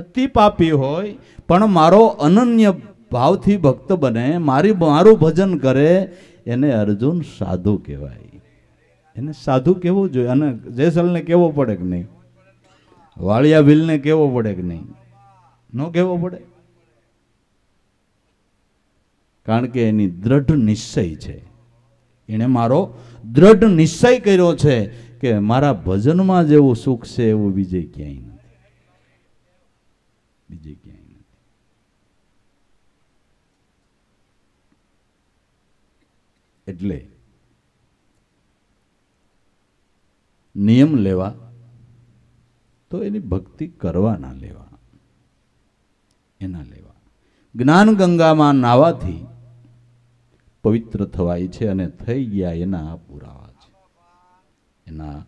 અતિ પાપી હોય પણ મારો અનન્ય ભાવથી ભક્ત બને મારી મારું ભજન કરે એને અર્જુન સાધુ કહેવાય એને સાધુ કહેવું જોઈએ અને જેસલને કહેવો પડે કે નહીં વાળિયા ભીલને કહેવો પડે કે નહીં ન કહેવો પડે કારણ કે એની દ્રઢ નિશ્ચય છે એણે મારો દ્રઢ નિશ્ચય કર્યો છે કે મારા ભજનમાં જેવું સુખ છે એવું વિજય ક્યાંય બીજે ક્યાંય નથી એટલે નિયમ લેવા તો એની ભક્તિ કરવાના લેવા એના લેવા જ્ઞાન ગંગામાં નાવાથી પવિત્ર થવાય છે અને થઈ ગયા એના પુરાવા છે એના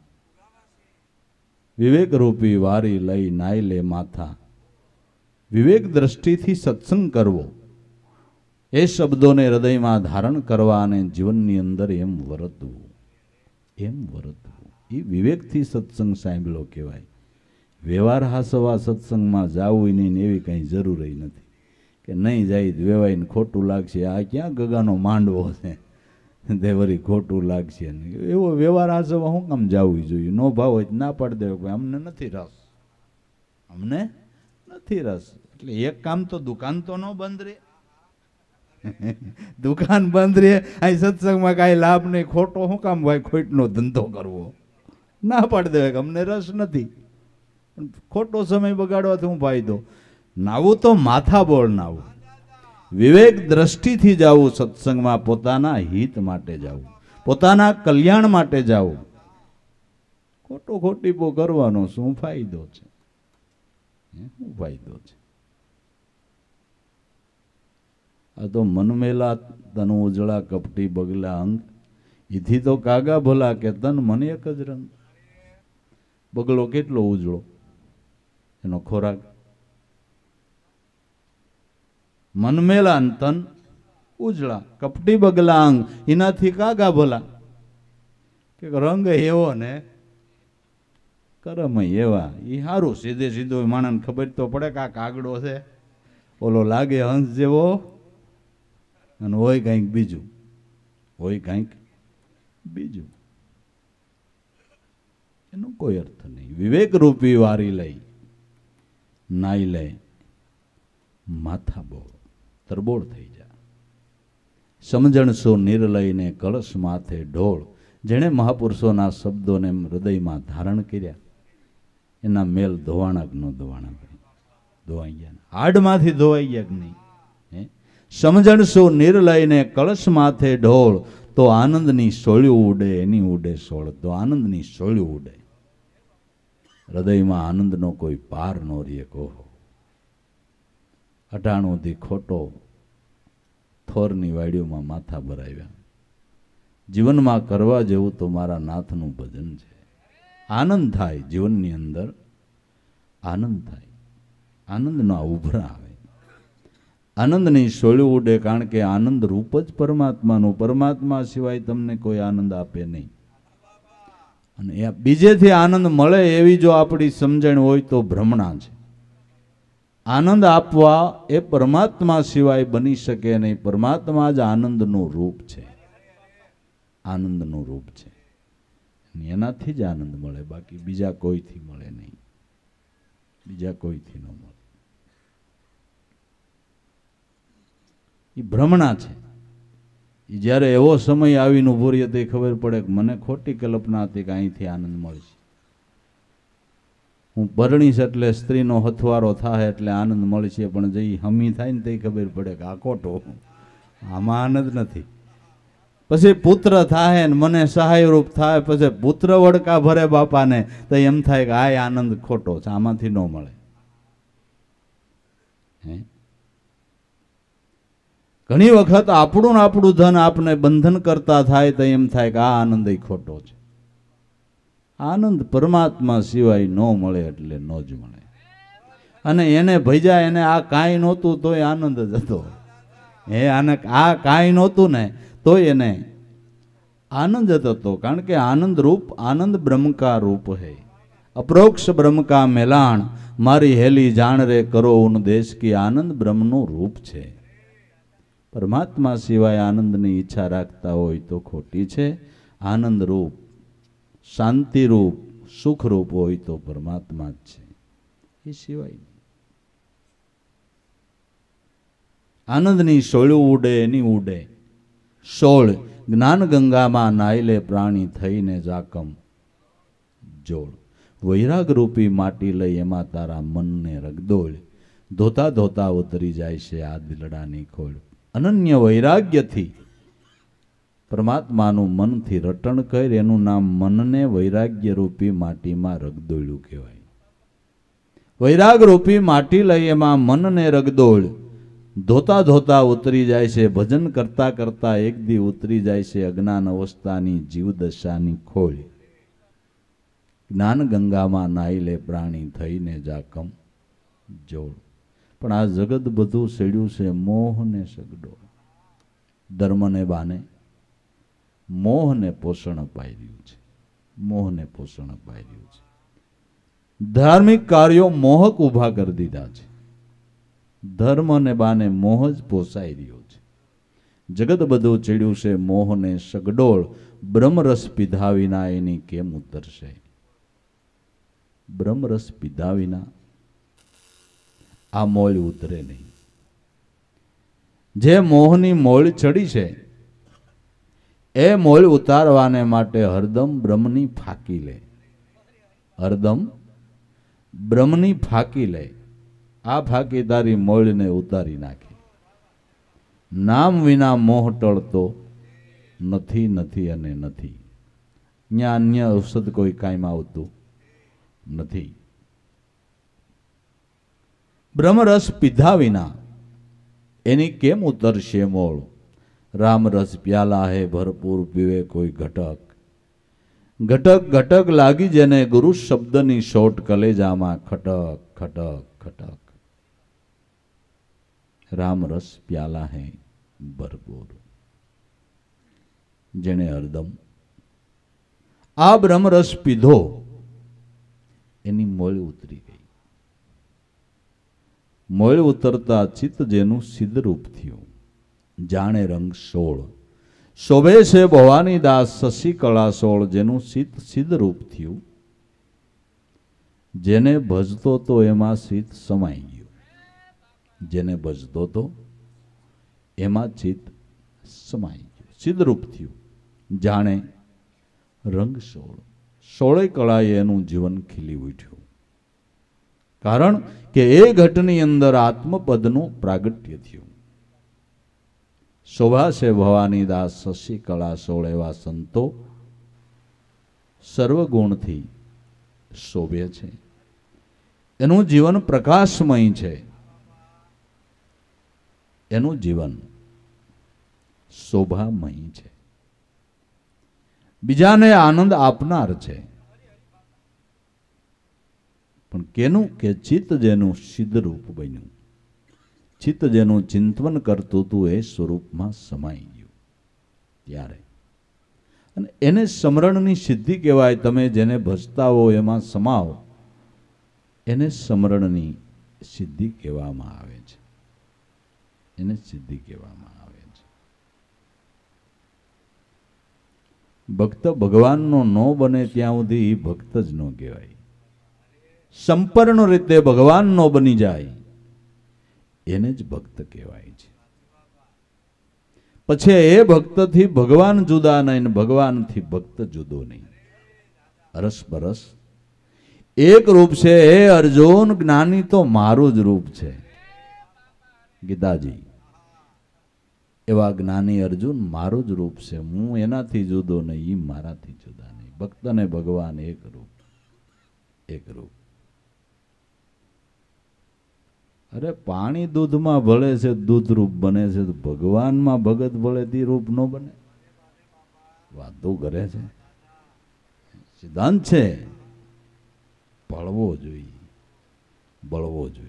વિવેકરૂપી વારી લઈ નાઈ લે માથા વિવેક દ્રષ્ટિથી સત્સંગ કરવો એ શબ્દોને હૃદયમાં ધારણ કરવા અને જીવનની અંદર એમ વર્તવું એમ વર્તવું એ વિવેકથી સત્સંગ સાંભળો કહેવાય વ્યવહાર હાસવા સત્સંગમાં જવું નહીં એવી કંઈ જરૂર નથી કે નહીં જાય વેવાઈને ખોટું લાગશે આ ક્યાં ગગાનો માંડવો છે તે વળી ખોટું લાગશે એવો વ્યવહાર હાસવા હું કામ જવું જોઈએ નો ભાવ હોય ના પાડી દેવો અમને નથી રસ અમને નથી રસ એટલે એક કામ તો દુકાન તો ન બંધ રહે દુકાન બંધ રહે અહીં સત્સંગમાં કાંઈ લાભ નહીં ખોટો શું કામ હોય ખોટનો ધંધો કરવો ના પાડી દેવાય અમને રસ નથી ખોટો સમય બગાડવાથી હું ફાયદો નાવું તો માથા બોળ નાવું વિવેક દ્રષ્ટિથી જાવું સત્સંગમાં પોતાના હિત માટે જાવું પોતાના કલ્યાણ માટે જાવું ખોટો ખોટીપો કરવાનો શું ફાયદો છે શું છે આ તો મનમેલા તન ઉજળા કપટી બગલા અંગ એથી તો કાગા ભલા કે તન મન એક જ રંગ બગલો કેટલો ઉજળો એનો ખોરાક મનમેલા તન ઉજળા કપટી બગલા અંગ એનાથી કાગા ભલા કે રંગ એવો ને કરમય એવા એ સારું સીધે સીધું માણસને ખબર તો પડે કે આ કાગડો છે ઓલો લાગે હંસ જેવો અને હોય કંઈક બીજું હોય કંઈક બીજું એનો કોઈ અર્થ નહીં વિવેક રૂપી વારી લઈ નાઈ લે માથા બો તરબોળ થઈ જા સમજણ સો નિર્લયને કળશ માથે ઢોળ જેણે મહાપુરુષોના શબ્દોને હૃદયમાં ધારણ કર્યા એના મેલ ધોવાણા કે ન ધોવાઈ ગયા હાડમાંથી ધોવાઈ ગયા કે નહીં સમજણ શું નિર્લયને કળશ માથે ઢોળ તો આનંદની સોળ્યું ઉડે એની ઉડે સોળ તો આનંદની સોળ્યું ઉડે હૃદયમાં આનંદનો કોઈ પાર નો રહે કહો અટાણુંથી ખોટો થોરની વાડીઓમાં માથા ભરાવ્યા જીવનમાં કરવા જેવું તો મારા નાથનું ભજન છે આનંદ થાય જીવનની અંદર આનંદ થાય આનંદનો ઉભરા આવે આનંદની સોળ્યું ઉડે કારણ કે આનંદ રૂપ જ પરમાત્માનો પરમાત્મા સિવાય તમને કોઈ આનંદ આપે નહીં અને બીજેથી આનંદ મળે એવી જો આપણી સમજણ હોય તો ભ્રમણા છે આનંદ આપવા એ પરમાત્મા સિવાય બની શકે નહીં પરમાત્મા જ આનંદનું રૂપ છે આનંદનું રૂપ છે એનાથી જ આનંદ મળે બાકી બીજા કોઈથી મળે નહીં બીજા કોઈથી ન મળે એ ભ્રમણા છે એ જ્યારે એવો સમય આવીને ઉભો રહીએ તો ખબર પડે કે મને ખોટી કલ્પના હતી કે અહીંથી આનંદ મળશે હું પરણીશ એટલે સ્ત્રીનો હથવારો થાય એટલે આનંદ મળશે પણ જે હમી થાય ને તે ખબર પડે કે આ ખોટો આમાં આનંદ નથી પછી પુત્ર થાય ને મને સહાયરૂપ થાય પછી પુત્ર વડકા ભરે બાપાને તો એમ થાય કે આ આનંદ ખોટો છે આમાંથી ન મળે ઘણી વખત આપણું ને આપણું ધન આપને બંધન કરતા થાય તો એમ થાય કે આ આનંદ ખોટો છે આનંદ પરમાત્મા સિવાય ન મળે એટલે ન જ મળે અને એને ભજા એને આ કાંઈ નહોતું તોય આનંદ જ હતો હે આને આ કાંઈ નહોતું ને તો એને આનંદ જ કારણ કે આનંદ રૂપ આનંદ બ્રહ્મકા રૂપ હે અપ્રોક્ષ બ્રહ્મકા મેલાણ મારી હેલી જાણ રે કરો દેશ કે આનંદ બ્રહ્મનું રૂપ છે પરમાત્મા સિવાય આનંદની ઈચ્છા રાખતા હોય તો ખોટી છે આનંદ રૂપ શાંતિરૂપ સુખરૂપ હોય તો પરમાત્મા જ છે એ સિવાય આનંદની સોળું ઉડે એની ઉડે સોળ જ્ઞાન ગંગામાં નાયલે પ્રાણી થઈને જાકમ જોડ વૈરાગ રૂપી માટી લઈ એમાં તારા મનને રગદોળ ધોતા ધોતા ઉતરી જાય છે આ દિલડાની ખોળ અનન્ય વૈરાગ્યથી પરમાત્માનું મનથી રટણ કરી એનું નામ મનને વૈરાગ્ય રૂપી માટીમાં રગદોળ્યું કહેવાય વૈરાગ રૂપી માટી લઈ એમાં મનને રગદોળ ધોતા ધોતા ઉતરી જાય છે ભજન કરતા કરતા એક દી ઉતરી જાય છે અજ્ઞાન અવસ્થાની જીવદશાની ખોળ જ્ઞાન ગંગામાં નાઈ લે પ્રાણી થઈને જાકમ જોડ પણ આ જગત બધું સેડ્યું છે મોહને સગડો ધર્મને બાને મોહને પોષણ અપાઈ રહ્યું છે મોહને પોષણ અપાઈ રહ્યું છે ધાર્મિક કાર્યો મોહક ઊભા કરી દીધા છે ધર્મને બાને મોહ જ પોસાઈ રહ્યો છે જગત બધું ચડ્યું છે મોહને સગડોળ બ્રહ્મરસ પીધા વિના એની કેમ ઉતરશે બ્રહ્મરસ પીધા વિના આ મોલ ઉતરે નહીં જે મોહની મોળ ચડી છે એ મોલ ઉતારવાને માટે હરદમ બ્રહ્મની ફાકી લે હરદમ બ્રહ્મની ફાકી લે આ ભાગીદારી મોળને ઉતારી નાખી નામ વિના મોહ ટળતો નથી નથી અને નથી ત્યાં અન્ય ઔષધ કોઈ કાયમ આવતું નથી બ્રહ્મરસ પીધા વિના એની કેમ ઉતરશે મોળ રામરસ પ્યાલા હે ભરપૂર પીવે કોઈ ઘટક ઘટક ઘટક લાગી જેને ગુરુ શબ્દની શોટ કલેજામાં ખટક ખટક ખટક રામ રસ પ્યાલા હે ભરપૂર જેણે હરદમ આ બ્રહ્મરસ પીધો એની મોળ ઉતરી ગઈ મોળ ઉતરતા ચિત્ત જેનું સિદ્ધરૂપ થયું જાણે રંગ સોળ શોભે છે ભવાની દાસ શશિકળા સોળ જેનું સિદ્ધ સિદ્ધરૂપ થયું જેને ભજતો તો એમાં સિદ્ધ સમાઈ ગયું જેને ભજતો હતો એમાં ચિત્ત સમાઈ ગયું સિદ્ધરૂપ થયું જાણે રંગ સોળ સોળે કળાએ એનું જીવન ખીલી ઉઠ્યું કારણ કે એ ઘટની અંદર આત્મપદનું પ્રાગટ્ય થયું શોભાશે ભવાની દાસ શશી કળા સોળ એવા સંતો સર્વગુણથી શોભે છે એનું જીવન પ્રકાશમય છે એનું જીવન શોભામય છે બીજાને આનંદ આપનાર છે પણ કેનું કે ચિત્ત જેનું સિદ્ધરૂપ બન્યું ચિત્ત જેનું ચિંતન કરતું હતું એ સ્વરૂપમાં સમાઈ ગયું ત્યારે અને એને સમરણની સિદ્ધિ કહેવાય તમે જેને ભજતા હો એમાં સમાવો એને સમરણની સિદ્ધિ કહેવામાં આવે છે એને સિદ્ધિ કહેવામાં આવે છે ભક્ત ભગવાનનો ન બને ત્યાં સુધી ભક્ત જ ન કહેવાય સંપૂર્ણ રીતે ભગવાનનો બની જાય એને જ ભક્ત કહેવાય છે પછી એ ભક્તથી ભગવાન જુદા નહીં ભગવાનથી ભક્ત જુદો નહીં અરસ અરસબરસ એક રૂપ છે એ અર્જુન જ્ઞાની તો મારું જ રૂપ છે ગીતાજી એવા જ્ઞાની અર્જુન મારું જ રૂપ છે હું એનાથી જુદો નહીં એ મારાથી જુદા નહીં ભક્ત અને ભગવાન એક રૂપ એક રૂપ અરે પાણી દૂધમાં ભળે છે દૂધ રૂપ બને છે તો ભગવાનમાં ભગત ભળે તે રૂપ ન બને વાતો કરે છે સિદ્ધાંત છે ભળવો જોઈએ બળવો જોઈએ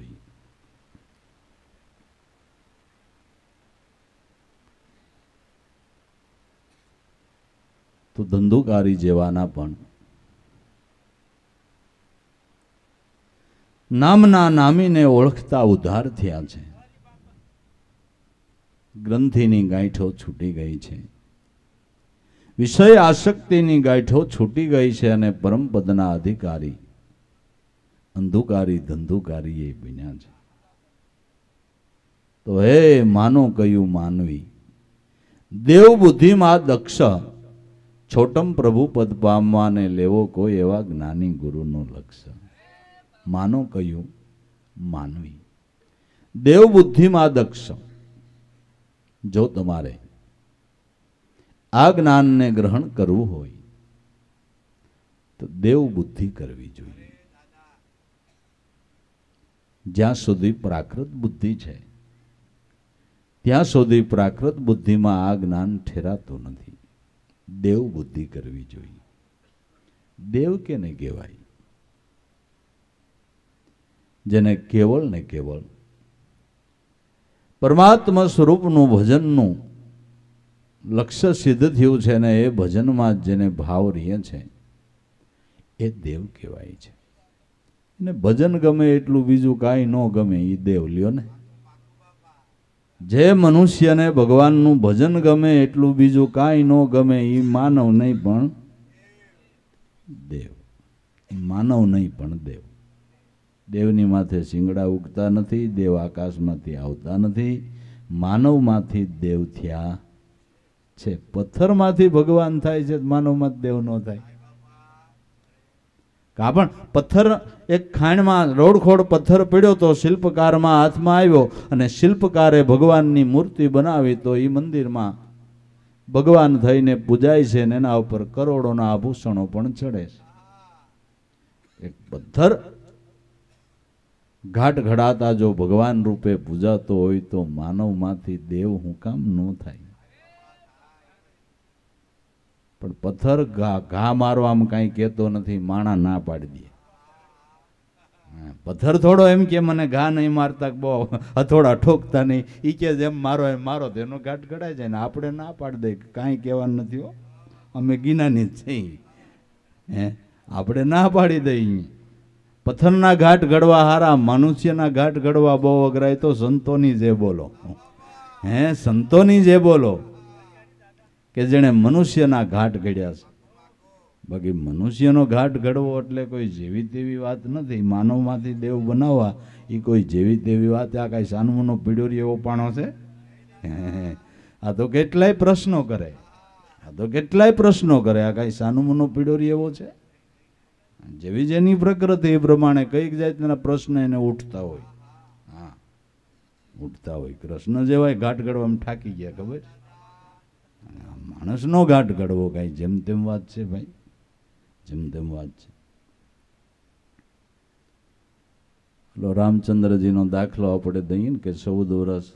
તો ધંધોકારી જેવાના પણ નામના નામીને ઓળખતા ઉધાર થયા છે ગ્રંથિની ગાંઠો છૂટી ગઈ છે વિષય આસક્તિની ગાંઠો છૂટી ગઈ છે અને પરમપદના અધિકારી અંધુકારી ધંધુકારી એ બન્યા છે તો હે માનો કયું માનવી દેવ બુદ્ધિમાં દક્ષ છોટમ પ્રભુ પદ પામવાને લેવો કોઈ એવા જ્ઞાની ગુરુનો લક્ષ્ય માનો કહ્યું માનવી દેવ બુદ્ધિમાં દક્ષ જો તમારે આ જ્ઞાનને ગ્રહણ કરવું હોય તો દેવ બુદ્ધિ કરવી જોઈએ જ્યાં સુધી પ્રાકૃત બુદ્ધિ છે ત્યાં સુધી પ્રાકૃત બુદ્ધિમાં આ જ્ઞાન ઠેરાતું નથી દેવ બુદ્ધિ કરવી જોઈએ દેવ કેને કહેવાય જેને કેવળ ને કેવળ પરમાત્મા સ્વરૂપનું ભજનનું લક્ષ્ય સિદ્ધ થયું છે અને એ ભજનમાં જેને ભાવ રહે છે એ દેવ કહેવાય છે ને ભજન ગમે એટલું બીજું કાંઈ ન ગમે એ દેવ લ્યો ને જે મનુષ્યને ભગવાનનું ભજન ગમે એટલું બીજું કાંઈ ન ગમે એ માનવ નહીં પણ દેવ માનવ નહીં પણ દેવ દેવની માથે શિંગડા ઉગતા નથી દેવ આકાશમાંથી આવતા નથી માનવમાંથી દેવ થયા છે પથ્થરમાંથી ભગવાન થાય છે માનવમાં દેવ ન થાય આ પણ પથ્થર એક ખાણમાં રોડખોડ પથ્થર પડ્યો તો શિલ્પકારમાં હાથમાં આવ્યો અને શિલ્પકારે ભગવાનની મૂર્તિ બનાવી તો એ મંદિરમાં ભગવાન થઈને પૂજાય છે ને એના ઉપર કરોડોના આભૂષણો પણ ચડે છે એક પથ્થર ઘાટ ઘડાતા જો ભગવાન રૂપે પૂજાતો હોય તો માનવમાંથી દેવ હું કામ ન થાય પણ પથ્થર ઘા ઘા મારવામાં કાંઈ કહેતો નથી માણા ના પાડી દે પથ્થર થોડો એમ કે મને ઘા નહીં મારતા બહુ હથોડા ઠોકતા નહીં એ કે જેમ મારો એમ મારો તેનો ઘાટ ઘડાય જાય ને આપણે ના પાડી દઈએ કાંઈ કહેવાનું નથી હો અમે ગિનાની જ છીએ હે આપણે ના પાડી દઈએ પથ્થરના ઘાટ ઘડવા હારા મનુષ્યના ઘાટ ઘડવા બહુ અઘરાય તો સંતોની જે બોલો હે સંતોની જે બોલો કે જેણે મનુષ્યના ઘાટ ઘડ્યા છે બાકી મનુષ્યનો ઘાટ ઘડવો એટલે કોઈ જેવી તેવી વાત નથી માનવમાંથી દેવ બનાવવા એ કોઈ જેવી તેવી વાત આ કાંઈ સાનમોનો પીડોરી એવો પાણો છે આ તો કેટલાય પ્રશ્નો કરે આ તો કેટલાય પ્રશ્નો કરે આ કાંઈ સાનમોનો પીડોરી એવો છે જેવી જેની પ્રકૃતિ એ પ્રમાણે કઈક જાતના પ્રશ્ન એને ઉઠતા હોય હા ઉઠતા હોય કૃષ્ણ જેવાય ઘાટ ઘડવામાં ઠાકી ગયા ખબર છે માણસનો ઘાટ ઘડવો કાંઈ જેમ તેમ વાત છે ભાઈ જેમ તેમ વાત છે એટલે રામચંદ્રજીનો દાખલો આપણે દઈએ ને કે ચૌદ વર્ષ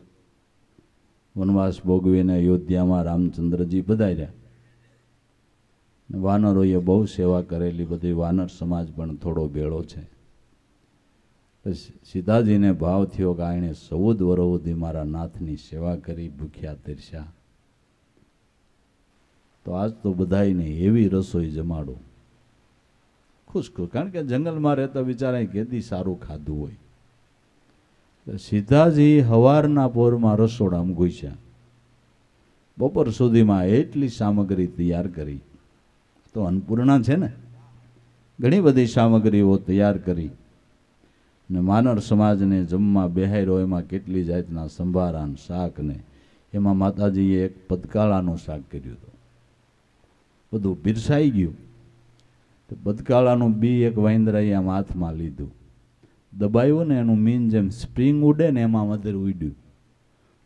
વનવાસ ભોગવીને અયોધ્યામાં રામચંદ્રજી પધાર્યા વાનરોએ બહુ સેવા કરેલી બધી વાનર સમાજ પણ થોડો ભેળો છે સીતાજીને ભાવ થયો કે આણે ચૌદ વરો મારા નાથની સેવા કરી ભૂખ્યા તરસ્યા તો આજ તો બધાને એવી રસોઈ જમાડો ખુશ ખુશ કારણ કે જંગલમાં રહેતા બિચારા કેદી સારું ખાધું હોય સીધાજી હવારના પોરમાં રસોડામાં ઘૂસ્યા બપોર સુધીમાં એટલી સામગ્રી તૈયાર કરી તો અન્નપૂર્ણા છે ને ઘણી બધી સામગ્રીઓ તૈયાર કરી ને માનર સમાજને જમવા બેહાર્યો એમાં કેટલી જાતના સંભારાન શાકને એમાં માતાજીએ એક પદકાળાનું શાક કર્યું હતું બધું પીરસાઈ ગયું તો બદકાળાનું બી એક વાંદરાએ આમ હાથમાં લીધું દબાયું ને એનું મીન જેમ સ્પ્રિંગ ઉડે ને એમાં મધર ઉડ્યું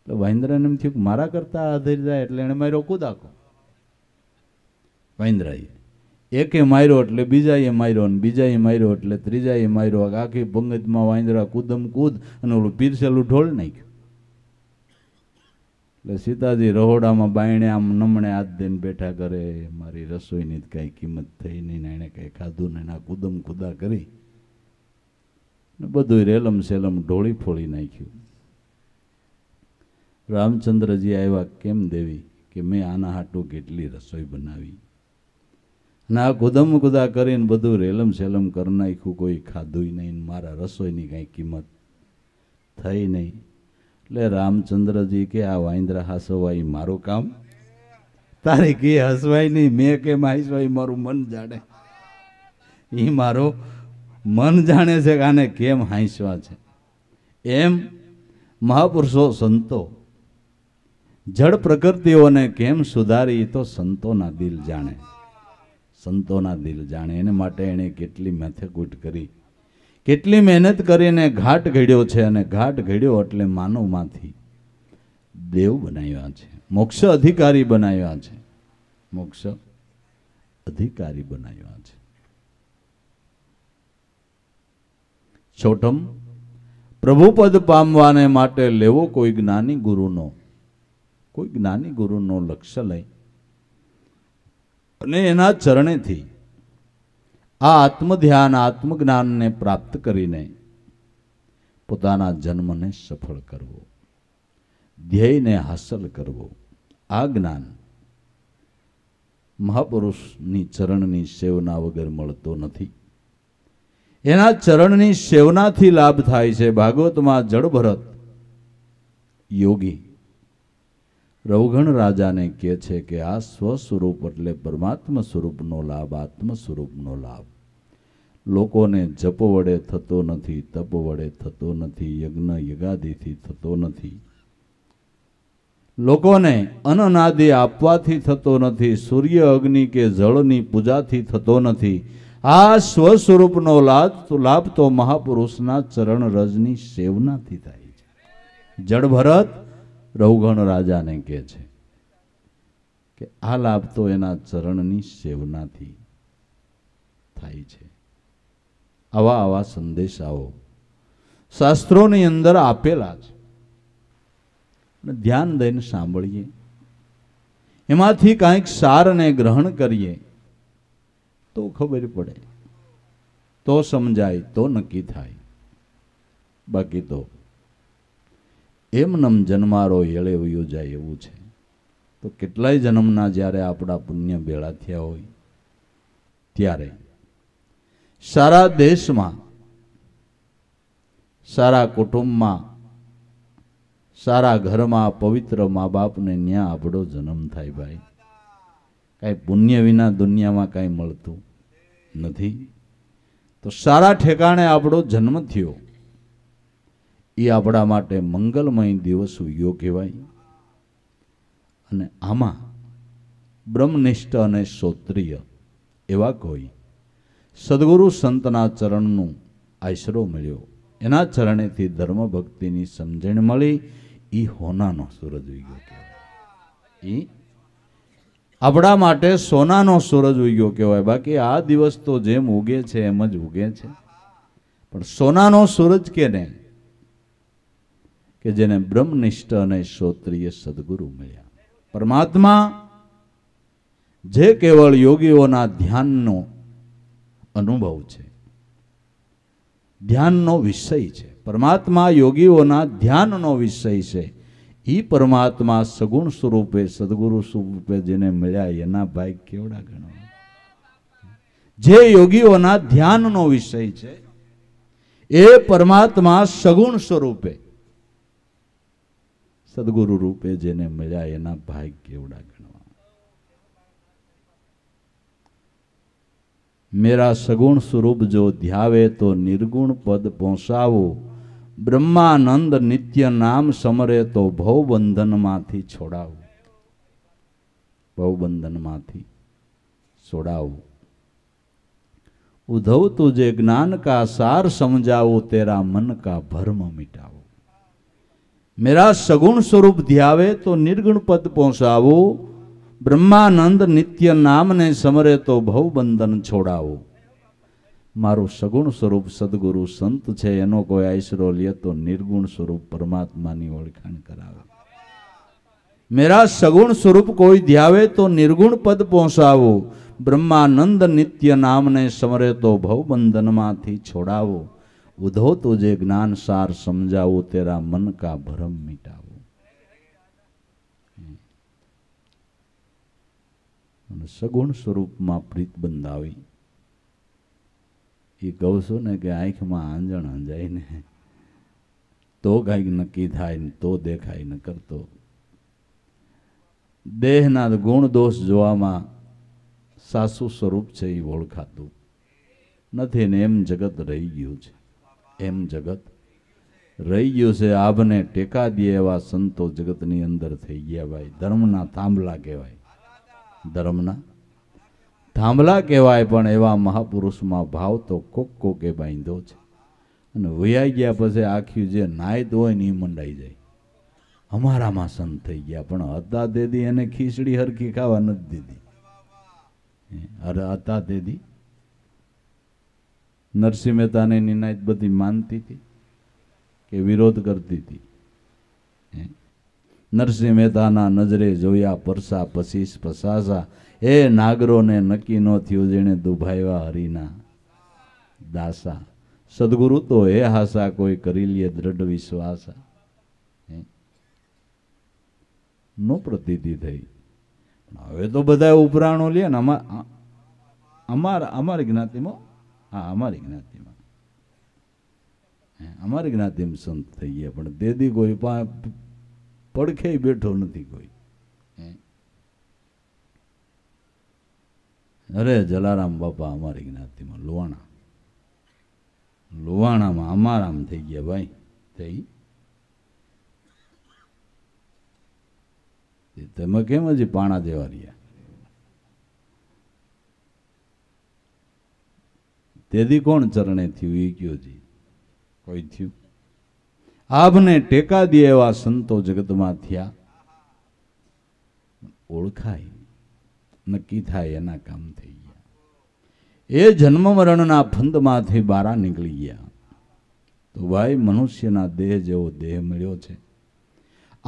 એટલે વાંદરાને એમ થયું કે મારા કરતાં આધરી જાય એટલે એણે માર્યો કુદાકો વાંદરાએ એકે માર્યો એટલે બીજાએ માર્યો અને બીજાએ માર્યો એટલે ત્રીજાએ માર્યો આખી પંગતમાં વાંદરા કૂદમ કૂદ અને ઓલું પીરસેલું ઢોળ નાખ્યું એટલે સીતાજી રહોડામાં બાયણે આમ નમણે હાથ દઈને બેઠા કરે મારી રસોઈની જ કાંઈ કિંમત થઈ નહીં ને એણે કાંઈ ખાધું ને એના કુદમ કુદા કરી ને બધું રેલમ સેલમ ઢોળી ફોળી નાખ્યું રામચંદ્રજી આવ્યા કેમ દેવી કે મેં આના હાટું કેટલી રસોઈ બનાવી અને આ કુદમ કુદા કરીને બધું રેલમ સેલમ કરી નાખ્યું કોઈ ખાધું નહીં મારા રસોઈની કાંઈ કિંમત થઈ નહીં એટલે રામચંદ્રજી કે આ વાંદરા હસવાય મારું કામ તારે કે હસવાય નહીં મેં કે હસવાય મારું મન જાણે એ મારો મન જાણે છે કે આને કેમ હાંસવા છે એમ મહાપુરુષો સંતો જળ પ્રકૃતિઓને કેમ સુધારી તો સંતોના દિલ જાણે સંતોના દિલ જાણે એને માટે એણે કેટલી મેથેકૂટ કરી કેટલી મહેનત કરીને ઘાટ ઘડ્યો છે અને ઘાટ ઘડ્યો એટલે માનવમાંથી દેવ બનાવ્યા છે મોક્ષ અધિકારી બનાવ્યા છે મોક્ષ અધિકારી બનાવ્યા છે છોટમ પ્રભુપદ પામવાને માટે લેવો કોઈ જ્ઞાની ગુરુનો કોઈ જ્ઞાની ગુરુનો લક્ષ્ય લઈ અને એના ચરણેથી આ આત્મધ્યાન આત્મજ્ઞાનને પ્રાપ્ત કરીને પોતાના જન્મને સફળ કરવો ધ્યેયને હાંસલ કરવો આ જ્ઞાન મહાપુરુષની ચરણની સેવના વગર મળતો નથી એના ચરણની સેવનાથી લાભ થાય છે ભાગવતમાં જળભરત યોગી રવગણ રાજાને કહે છે કે આ સ્વસ્વરૂપ એટલે પરમાત્મ સ્વરૂપનો લાભ આત્મ સ્વરૂપનો લાભ લોકોને જપ વડે થતો નથી તપ વડે થતો નથી યજ્ઞ યગાદિથી થતો નથી લોકોને અનનાદિ આપવાથી થતો નથી સૂર્ય અગ્નિ કે જળની પૂજાથી થતો નથી આ સ્વસ્વરૂપનો લાભ લાભ તો મહાપુરુષના ચરણ રજની સેવનાથી થાય છે જળ ભરત રવગણ રાજાને કહે છે કે આ લાભ તો એના ચરણની સેવનાથી થાય છે આવા આવા સંદેશાઓ શાસ્ત્રોની અંદર આપેલા છે અને ધ્યાન દઈને સાંભળીએ એમાંથી કાંઈક સારને ગ્રહણ કરીએ તો ખબર પડે તો સમજાય તો નક્કી થાય બાકી તો એમ નમ જન્મારો એળે વયો જાય એવું છે તો કેટલાય જન્મના જ્યારે આપણા પુણ્ય ભેળા થયા હોય ત્યારે સારા દેશમાં સારા કુટુંબમાં સારા ઘરમાં પવિત્ર મા બાપને ન્યા આપણો જન્મ થાય ભાઈ કાંઈ પુણ્ય વિના દુનિયામાં કાંઈ મળતું નથી તો સારા ઠેકાણે આપણો જન્મ થયો એ આપણા માટે મંગલમય દિવસ ઉગ્યો કહેવાય અને આમાં બ્રહ્મનિષ્ઠ અને શ્રોત્રિય એવા કોઈ સદગુરુ સંતના ચરણનું આશરો મળ્યો એના ચરણેથી ધર્મ ભક્તિની સમજણ મળી એ હોનાનો સૂરજ ઉગ્યો કહેવાય એ આપણા માટે સોનાનો સૂરજ ઉગ્યો કહેવાય બાકી આ દિવસ તો જેમ ઉગે છે એમ જ ઉગે છે પણ સોનાનો સૂરજ કે નહીં કે જેને બ્રહ્મનિષ્ઠ અને શ્રોત્રિય સદગુરુ મળ્યા પરમાત્મા જે કેવળ યોગીઓના ધ્યાનનો અનુભવ છે ધ્યાનનો વિષય છે પરમાત્મા યોગીઓના ધ્યાનનો વિષય છે એ પરમાત્મા સગુણ સ્વરૂપે સદગુરુ સ્વરૂપે જેને મળ્યા એના ભાઈ કેવડા ગણો જે યોગીઓના ધ્યાનનો વિષય છે એ પરમાત્મા સગુણ સ્વરૂપે સદગુરુ રૂપે જેને મળ્યા એના ભાગ કેવડા ગણવા મેરા સગુણ સ્વરૂપ જો ધ્યાવે તો નિર્ગુણ પદ પહોંચાવો બ્રહ્માનંદ નિત્ય નામ સમરે તો ભવબંધનમાંથી છોડાવું ભવબંધનમાંથી છોડાવું ઉધવ તુજે જ્ઞાન કા સાર સમજાવો તેરા મન કા ભર્મ મિટાવો મેરા સગુણ સ્વરૂપ ધ્યાવે તો નિર્ગુણ પદ પહોંચાવો બ્રહ્માનંદ નિત્ય નામને સમરે તો ભવ બંધન છોડાવો મારું સગુણ સ્વરૂપ સદગુરુ સંત છે એનો કોઈ આઈસરો લે તો નિર્ગુણ સ્વરૂપ પરમાત્માની ઓળખાણ કરાવે મેરા સગુણ સ્વરૂપ કોઈ ધ્યાવે તો નિર્ગુણ પદ પહોંચાવો બ્રહ્માનંદ નિત્ય નામને સમરે તો ભવ બંધનમાંથી છોડાવો ઉધો તુજે જ્ઞાન સાર સમજાવો તેરા મન કા ભરમ મિટાવો અને સગુણ સ્વરૂપમાં પ્રીત બંધાવી એ કહશો ને કે આંખમાં આંજણ ને તો કંઈક નક્કી થાય ને તો દેખાય ન કરતો દેહના ગુણ દોષ જોવામાં સાસુ સ્વરૂપ છે એ ઓળખાતું નથી ને એમ જગત રહી ગયું છે એમ જગત રહી ગયું છે આભને ટેકા દે એવા સંતો જગતની અંદર થઈ ગયા ભાઈ ધર્મના થાંભલા કહેવાય ધર્મના થાંભલા કહેવાય પણ એવા મહાપુરુષમાં ભાવ તો કોક કોકે બાંધ્યો છે અને વૈયા ગયા પછી આખી જે નાયત હોય ને એ મંડાઈ જાય અમારામાં સંત થઈ ગયા પણ હતા દેદી એને ખીચડી હરખી ખાવા નથી દીધી અરે હતા દેદી નરસિંહ મહેતાની નિનાયત બધી માનતી હતી કે વિરોધ કરતી હતી નરસિંહ મહેતાના નજરે જોયા પરસા પસીસ પસાસા એ નાગરોને નક્કી ન થયું જેણે દુભાવ્યા હરિના દાસા સદગુરુ તો હે હાસા કોઈ કરી લે દ્રઢ વિશ્વાસ નો પ્રતીતિ થઈ હવે તો બધા ઉપરાણો લે ને અમાર અમાર અમારી જ્ઞાતિમાં હા અમારી જ્ઞાતિમાં અમારી જ્ઞાતિમાં સંત થઈ ગયા પણ દેદી કોઈ પા પડખે બેઠો નથી કોઈ અરે જલારામ બાપા અમારી જ્ઞાતિમાં લોવાણા લોવાણામાં અમારામ થઈ ગયા ભાઈ થઈ તમે કેમ હજી પાણા જેવા રહ્યા તેથી કોણ ચરણે થયું એ કયો જી કોઈ થયું આપને ટેકા દે એવા સંતો જગતમાં થયા ઓળખાય નક્કી થાય એના કામ થઈ ગયા એ જન્મ મરણના ફંદમાંથી બારા નીકળી ગયા તો ભાઈ મનુષ્યના દેહ જેવો દેહ મળ્યો છે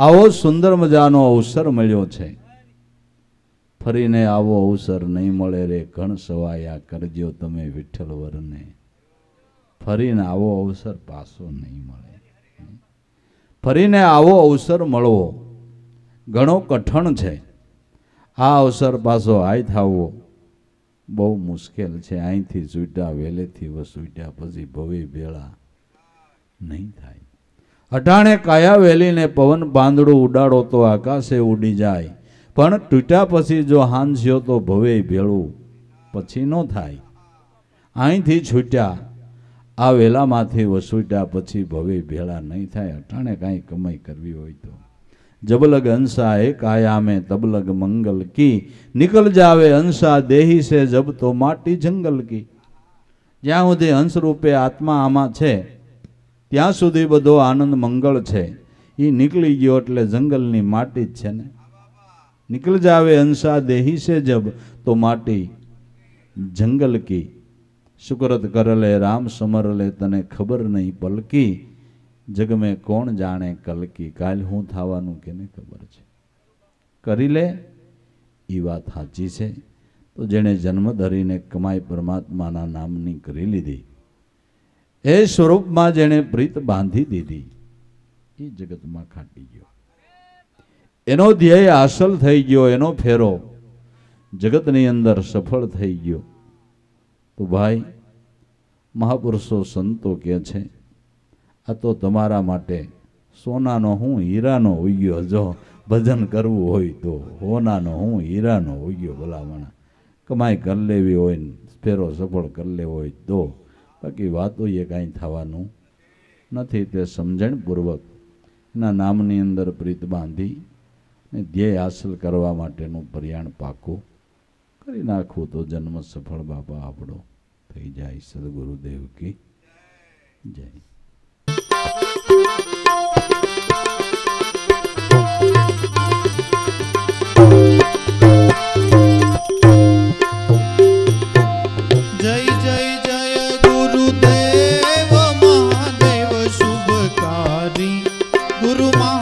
આવો સુંદર મજાનો અવસર મળ્યો છે ફરીને આવો અવસર નહીં મળે રે ઘણ સવાયા કરજો તમે વિઠ્ઠલવરને ફરીને આવો અવસર પાછો નહીં મળે ફરીને આવો અવસર મળવો ઘણો કઠણ છે આ અવસર પાછો આય થવો બહુ મુશ્કેલ છે અહીંથી છૂટ્યા વહેલેથી વસૂટ્યા પછી ભવે ભેળા નહીં થાય અટાણે કાયા વહેલીને પવન પાંદડું ઉડાડો તો આકાશે ઉડી જાય પણ તૂટ્યા પછી જો હાંસ્યો તો ભવે ભેળું પછી ન થાય અહીંથી છૂટ્યા આ વેલામાંથી વસૂટ્યા પછી ભવે ભેળા નહીં થાય અટાણે કાંઈ કમાઈ કરવી હોય તો જબલગ અંશા એ કાયામે તબલગ મંગલ કી નિકલ જાવે અંશા દેહી છે જબ તો માટી જંગલ કી જ્યાં સુધી અંશરૂપે આત્મા આમાં છે ત્યાં સુધી બધો આનંદ મંગળ છે એ નીકળી ગયો એટલે જંગલની માટી જ છે ને निकल જાવે अंशा દેહી से જબ તો માટી જંગલ કી શુકરત કરલે રામ राम समर તને ખબર નહીં પલકી જગ મેં કોણ જાણે કલકી કાલ હું થવાનું કે ને ખબર છે કરી લે એ વાત સાચી છે તો જેણે જન્મ ધરીને કમાઈ પરમાત્માના નામની કરી લીધી એ સ્વરૂપમાં જેણે પ્રીત બાંધી દીધી એ જગતમાં ખાટી ગયો એનો ધ્યેય હાંસલ થઈ ગયો એનો ફેરો જગતની અંદર સફળ થઈ ગયો તો ભાઈ મહાપુરુષો સંતો કહે છે આ તો તમારા માટે સોનાનો હું હીરાનો ઉગ્યો જો ભજન કરવું હોય તો હોનાનો હું હીરાનો ઉગ્યો ભલામણા કમાઈ કરી લેવી હોય ફેરો સફળ કરી લેવો હોય તો બાકી વાતો એ કાંઈ થવાનું નથી તે સમજણપૂર્વક એના નામની અંદર પ્રીત બાંધી ને ધ્યેય હાંસલ કરવા માટેનું પર્યાણ પાકું કરી નાખવું તો જન્મ સફળ બાપા આપણો થઈ જાય સદગુરુદેવ કી જય ગુરુ મહા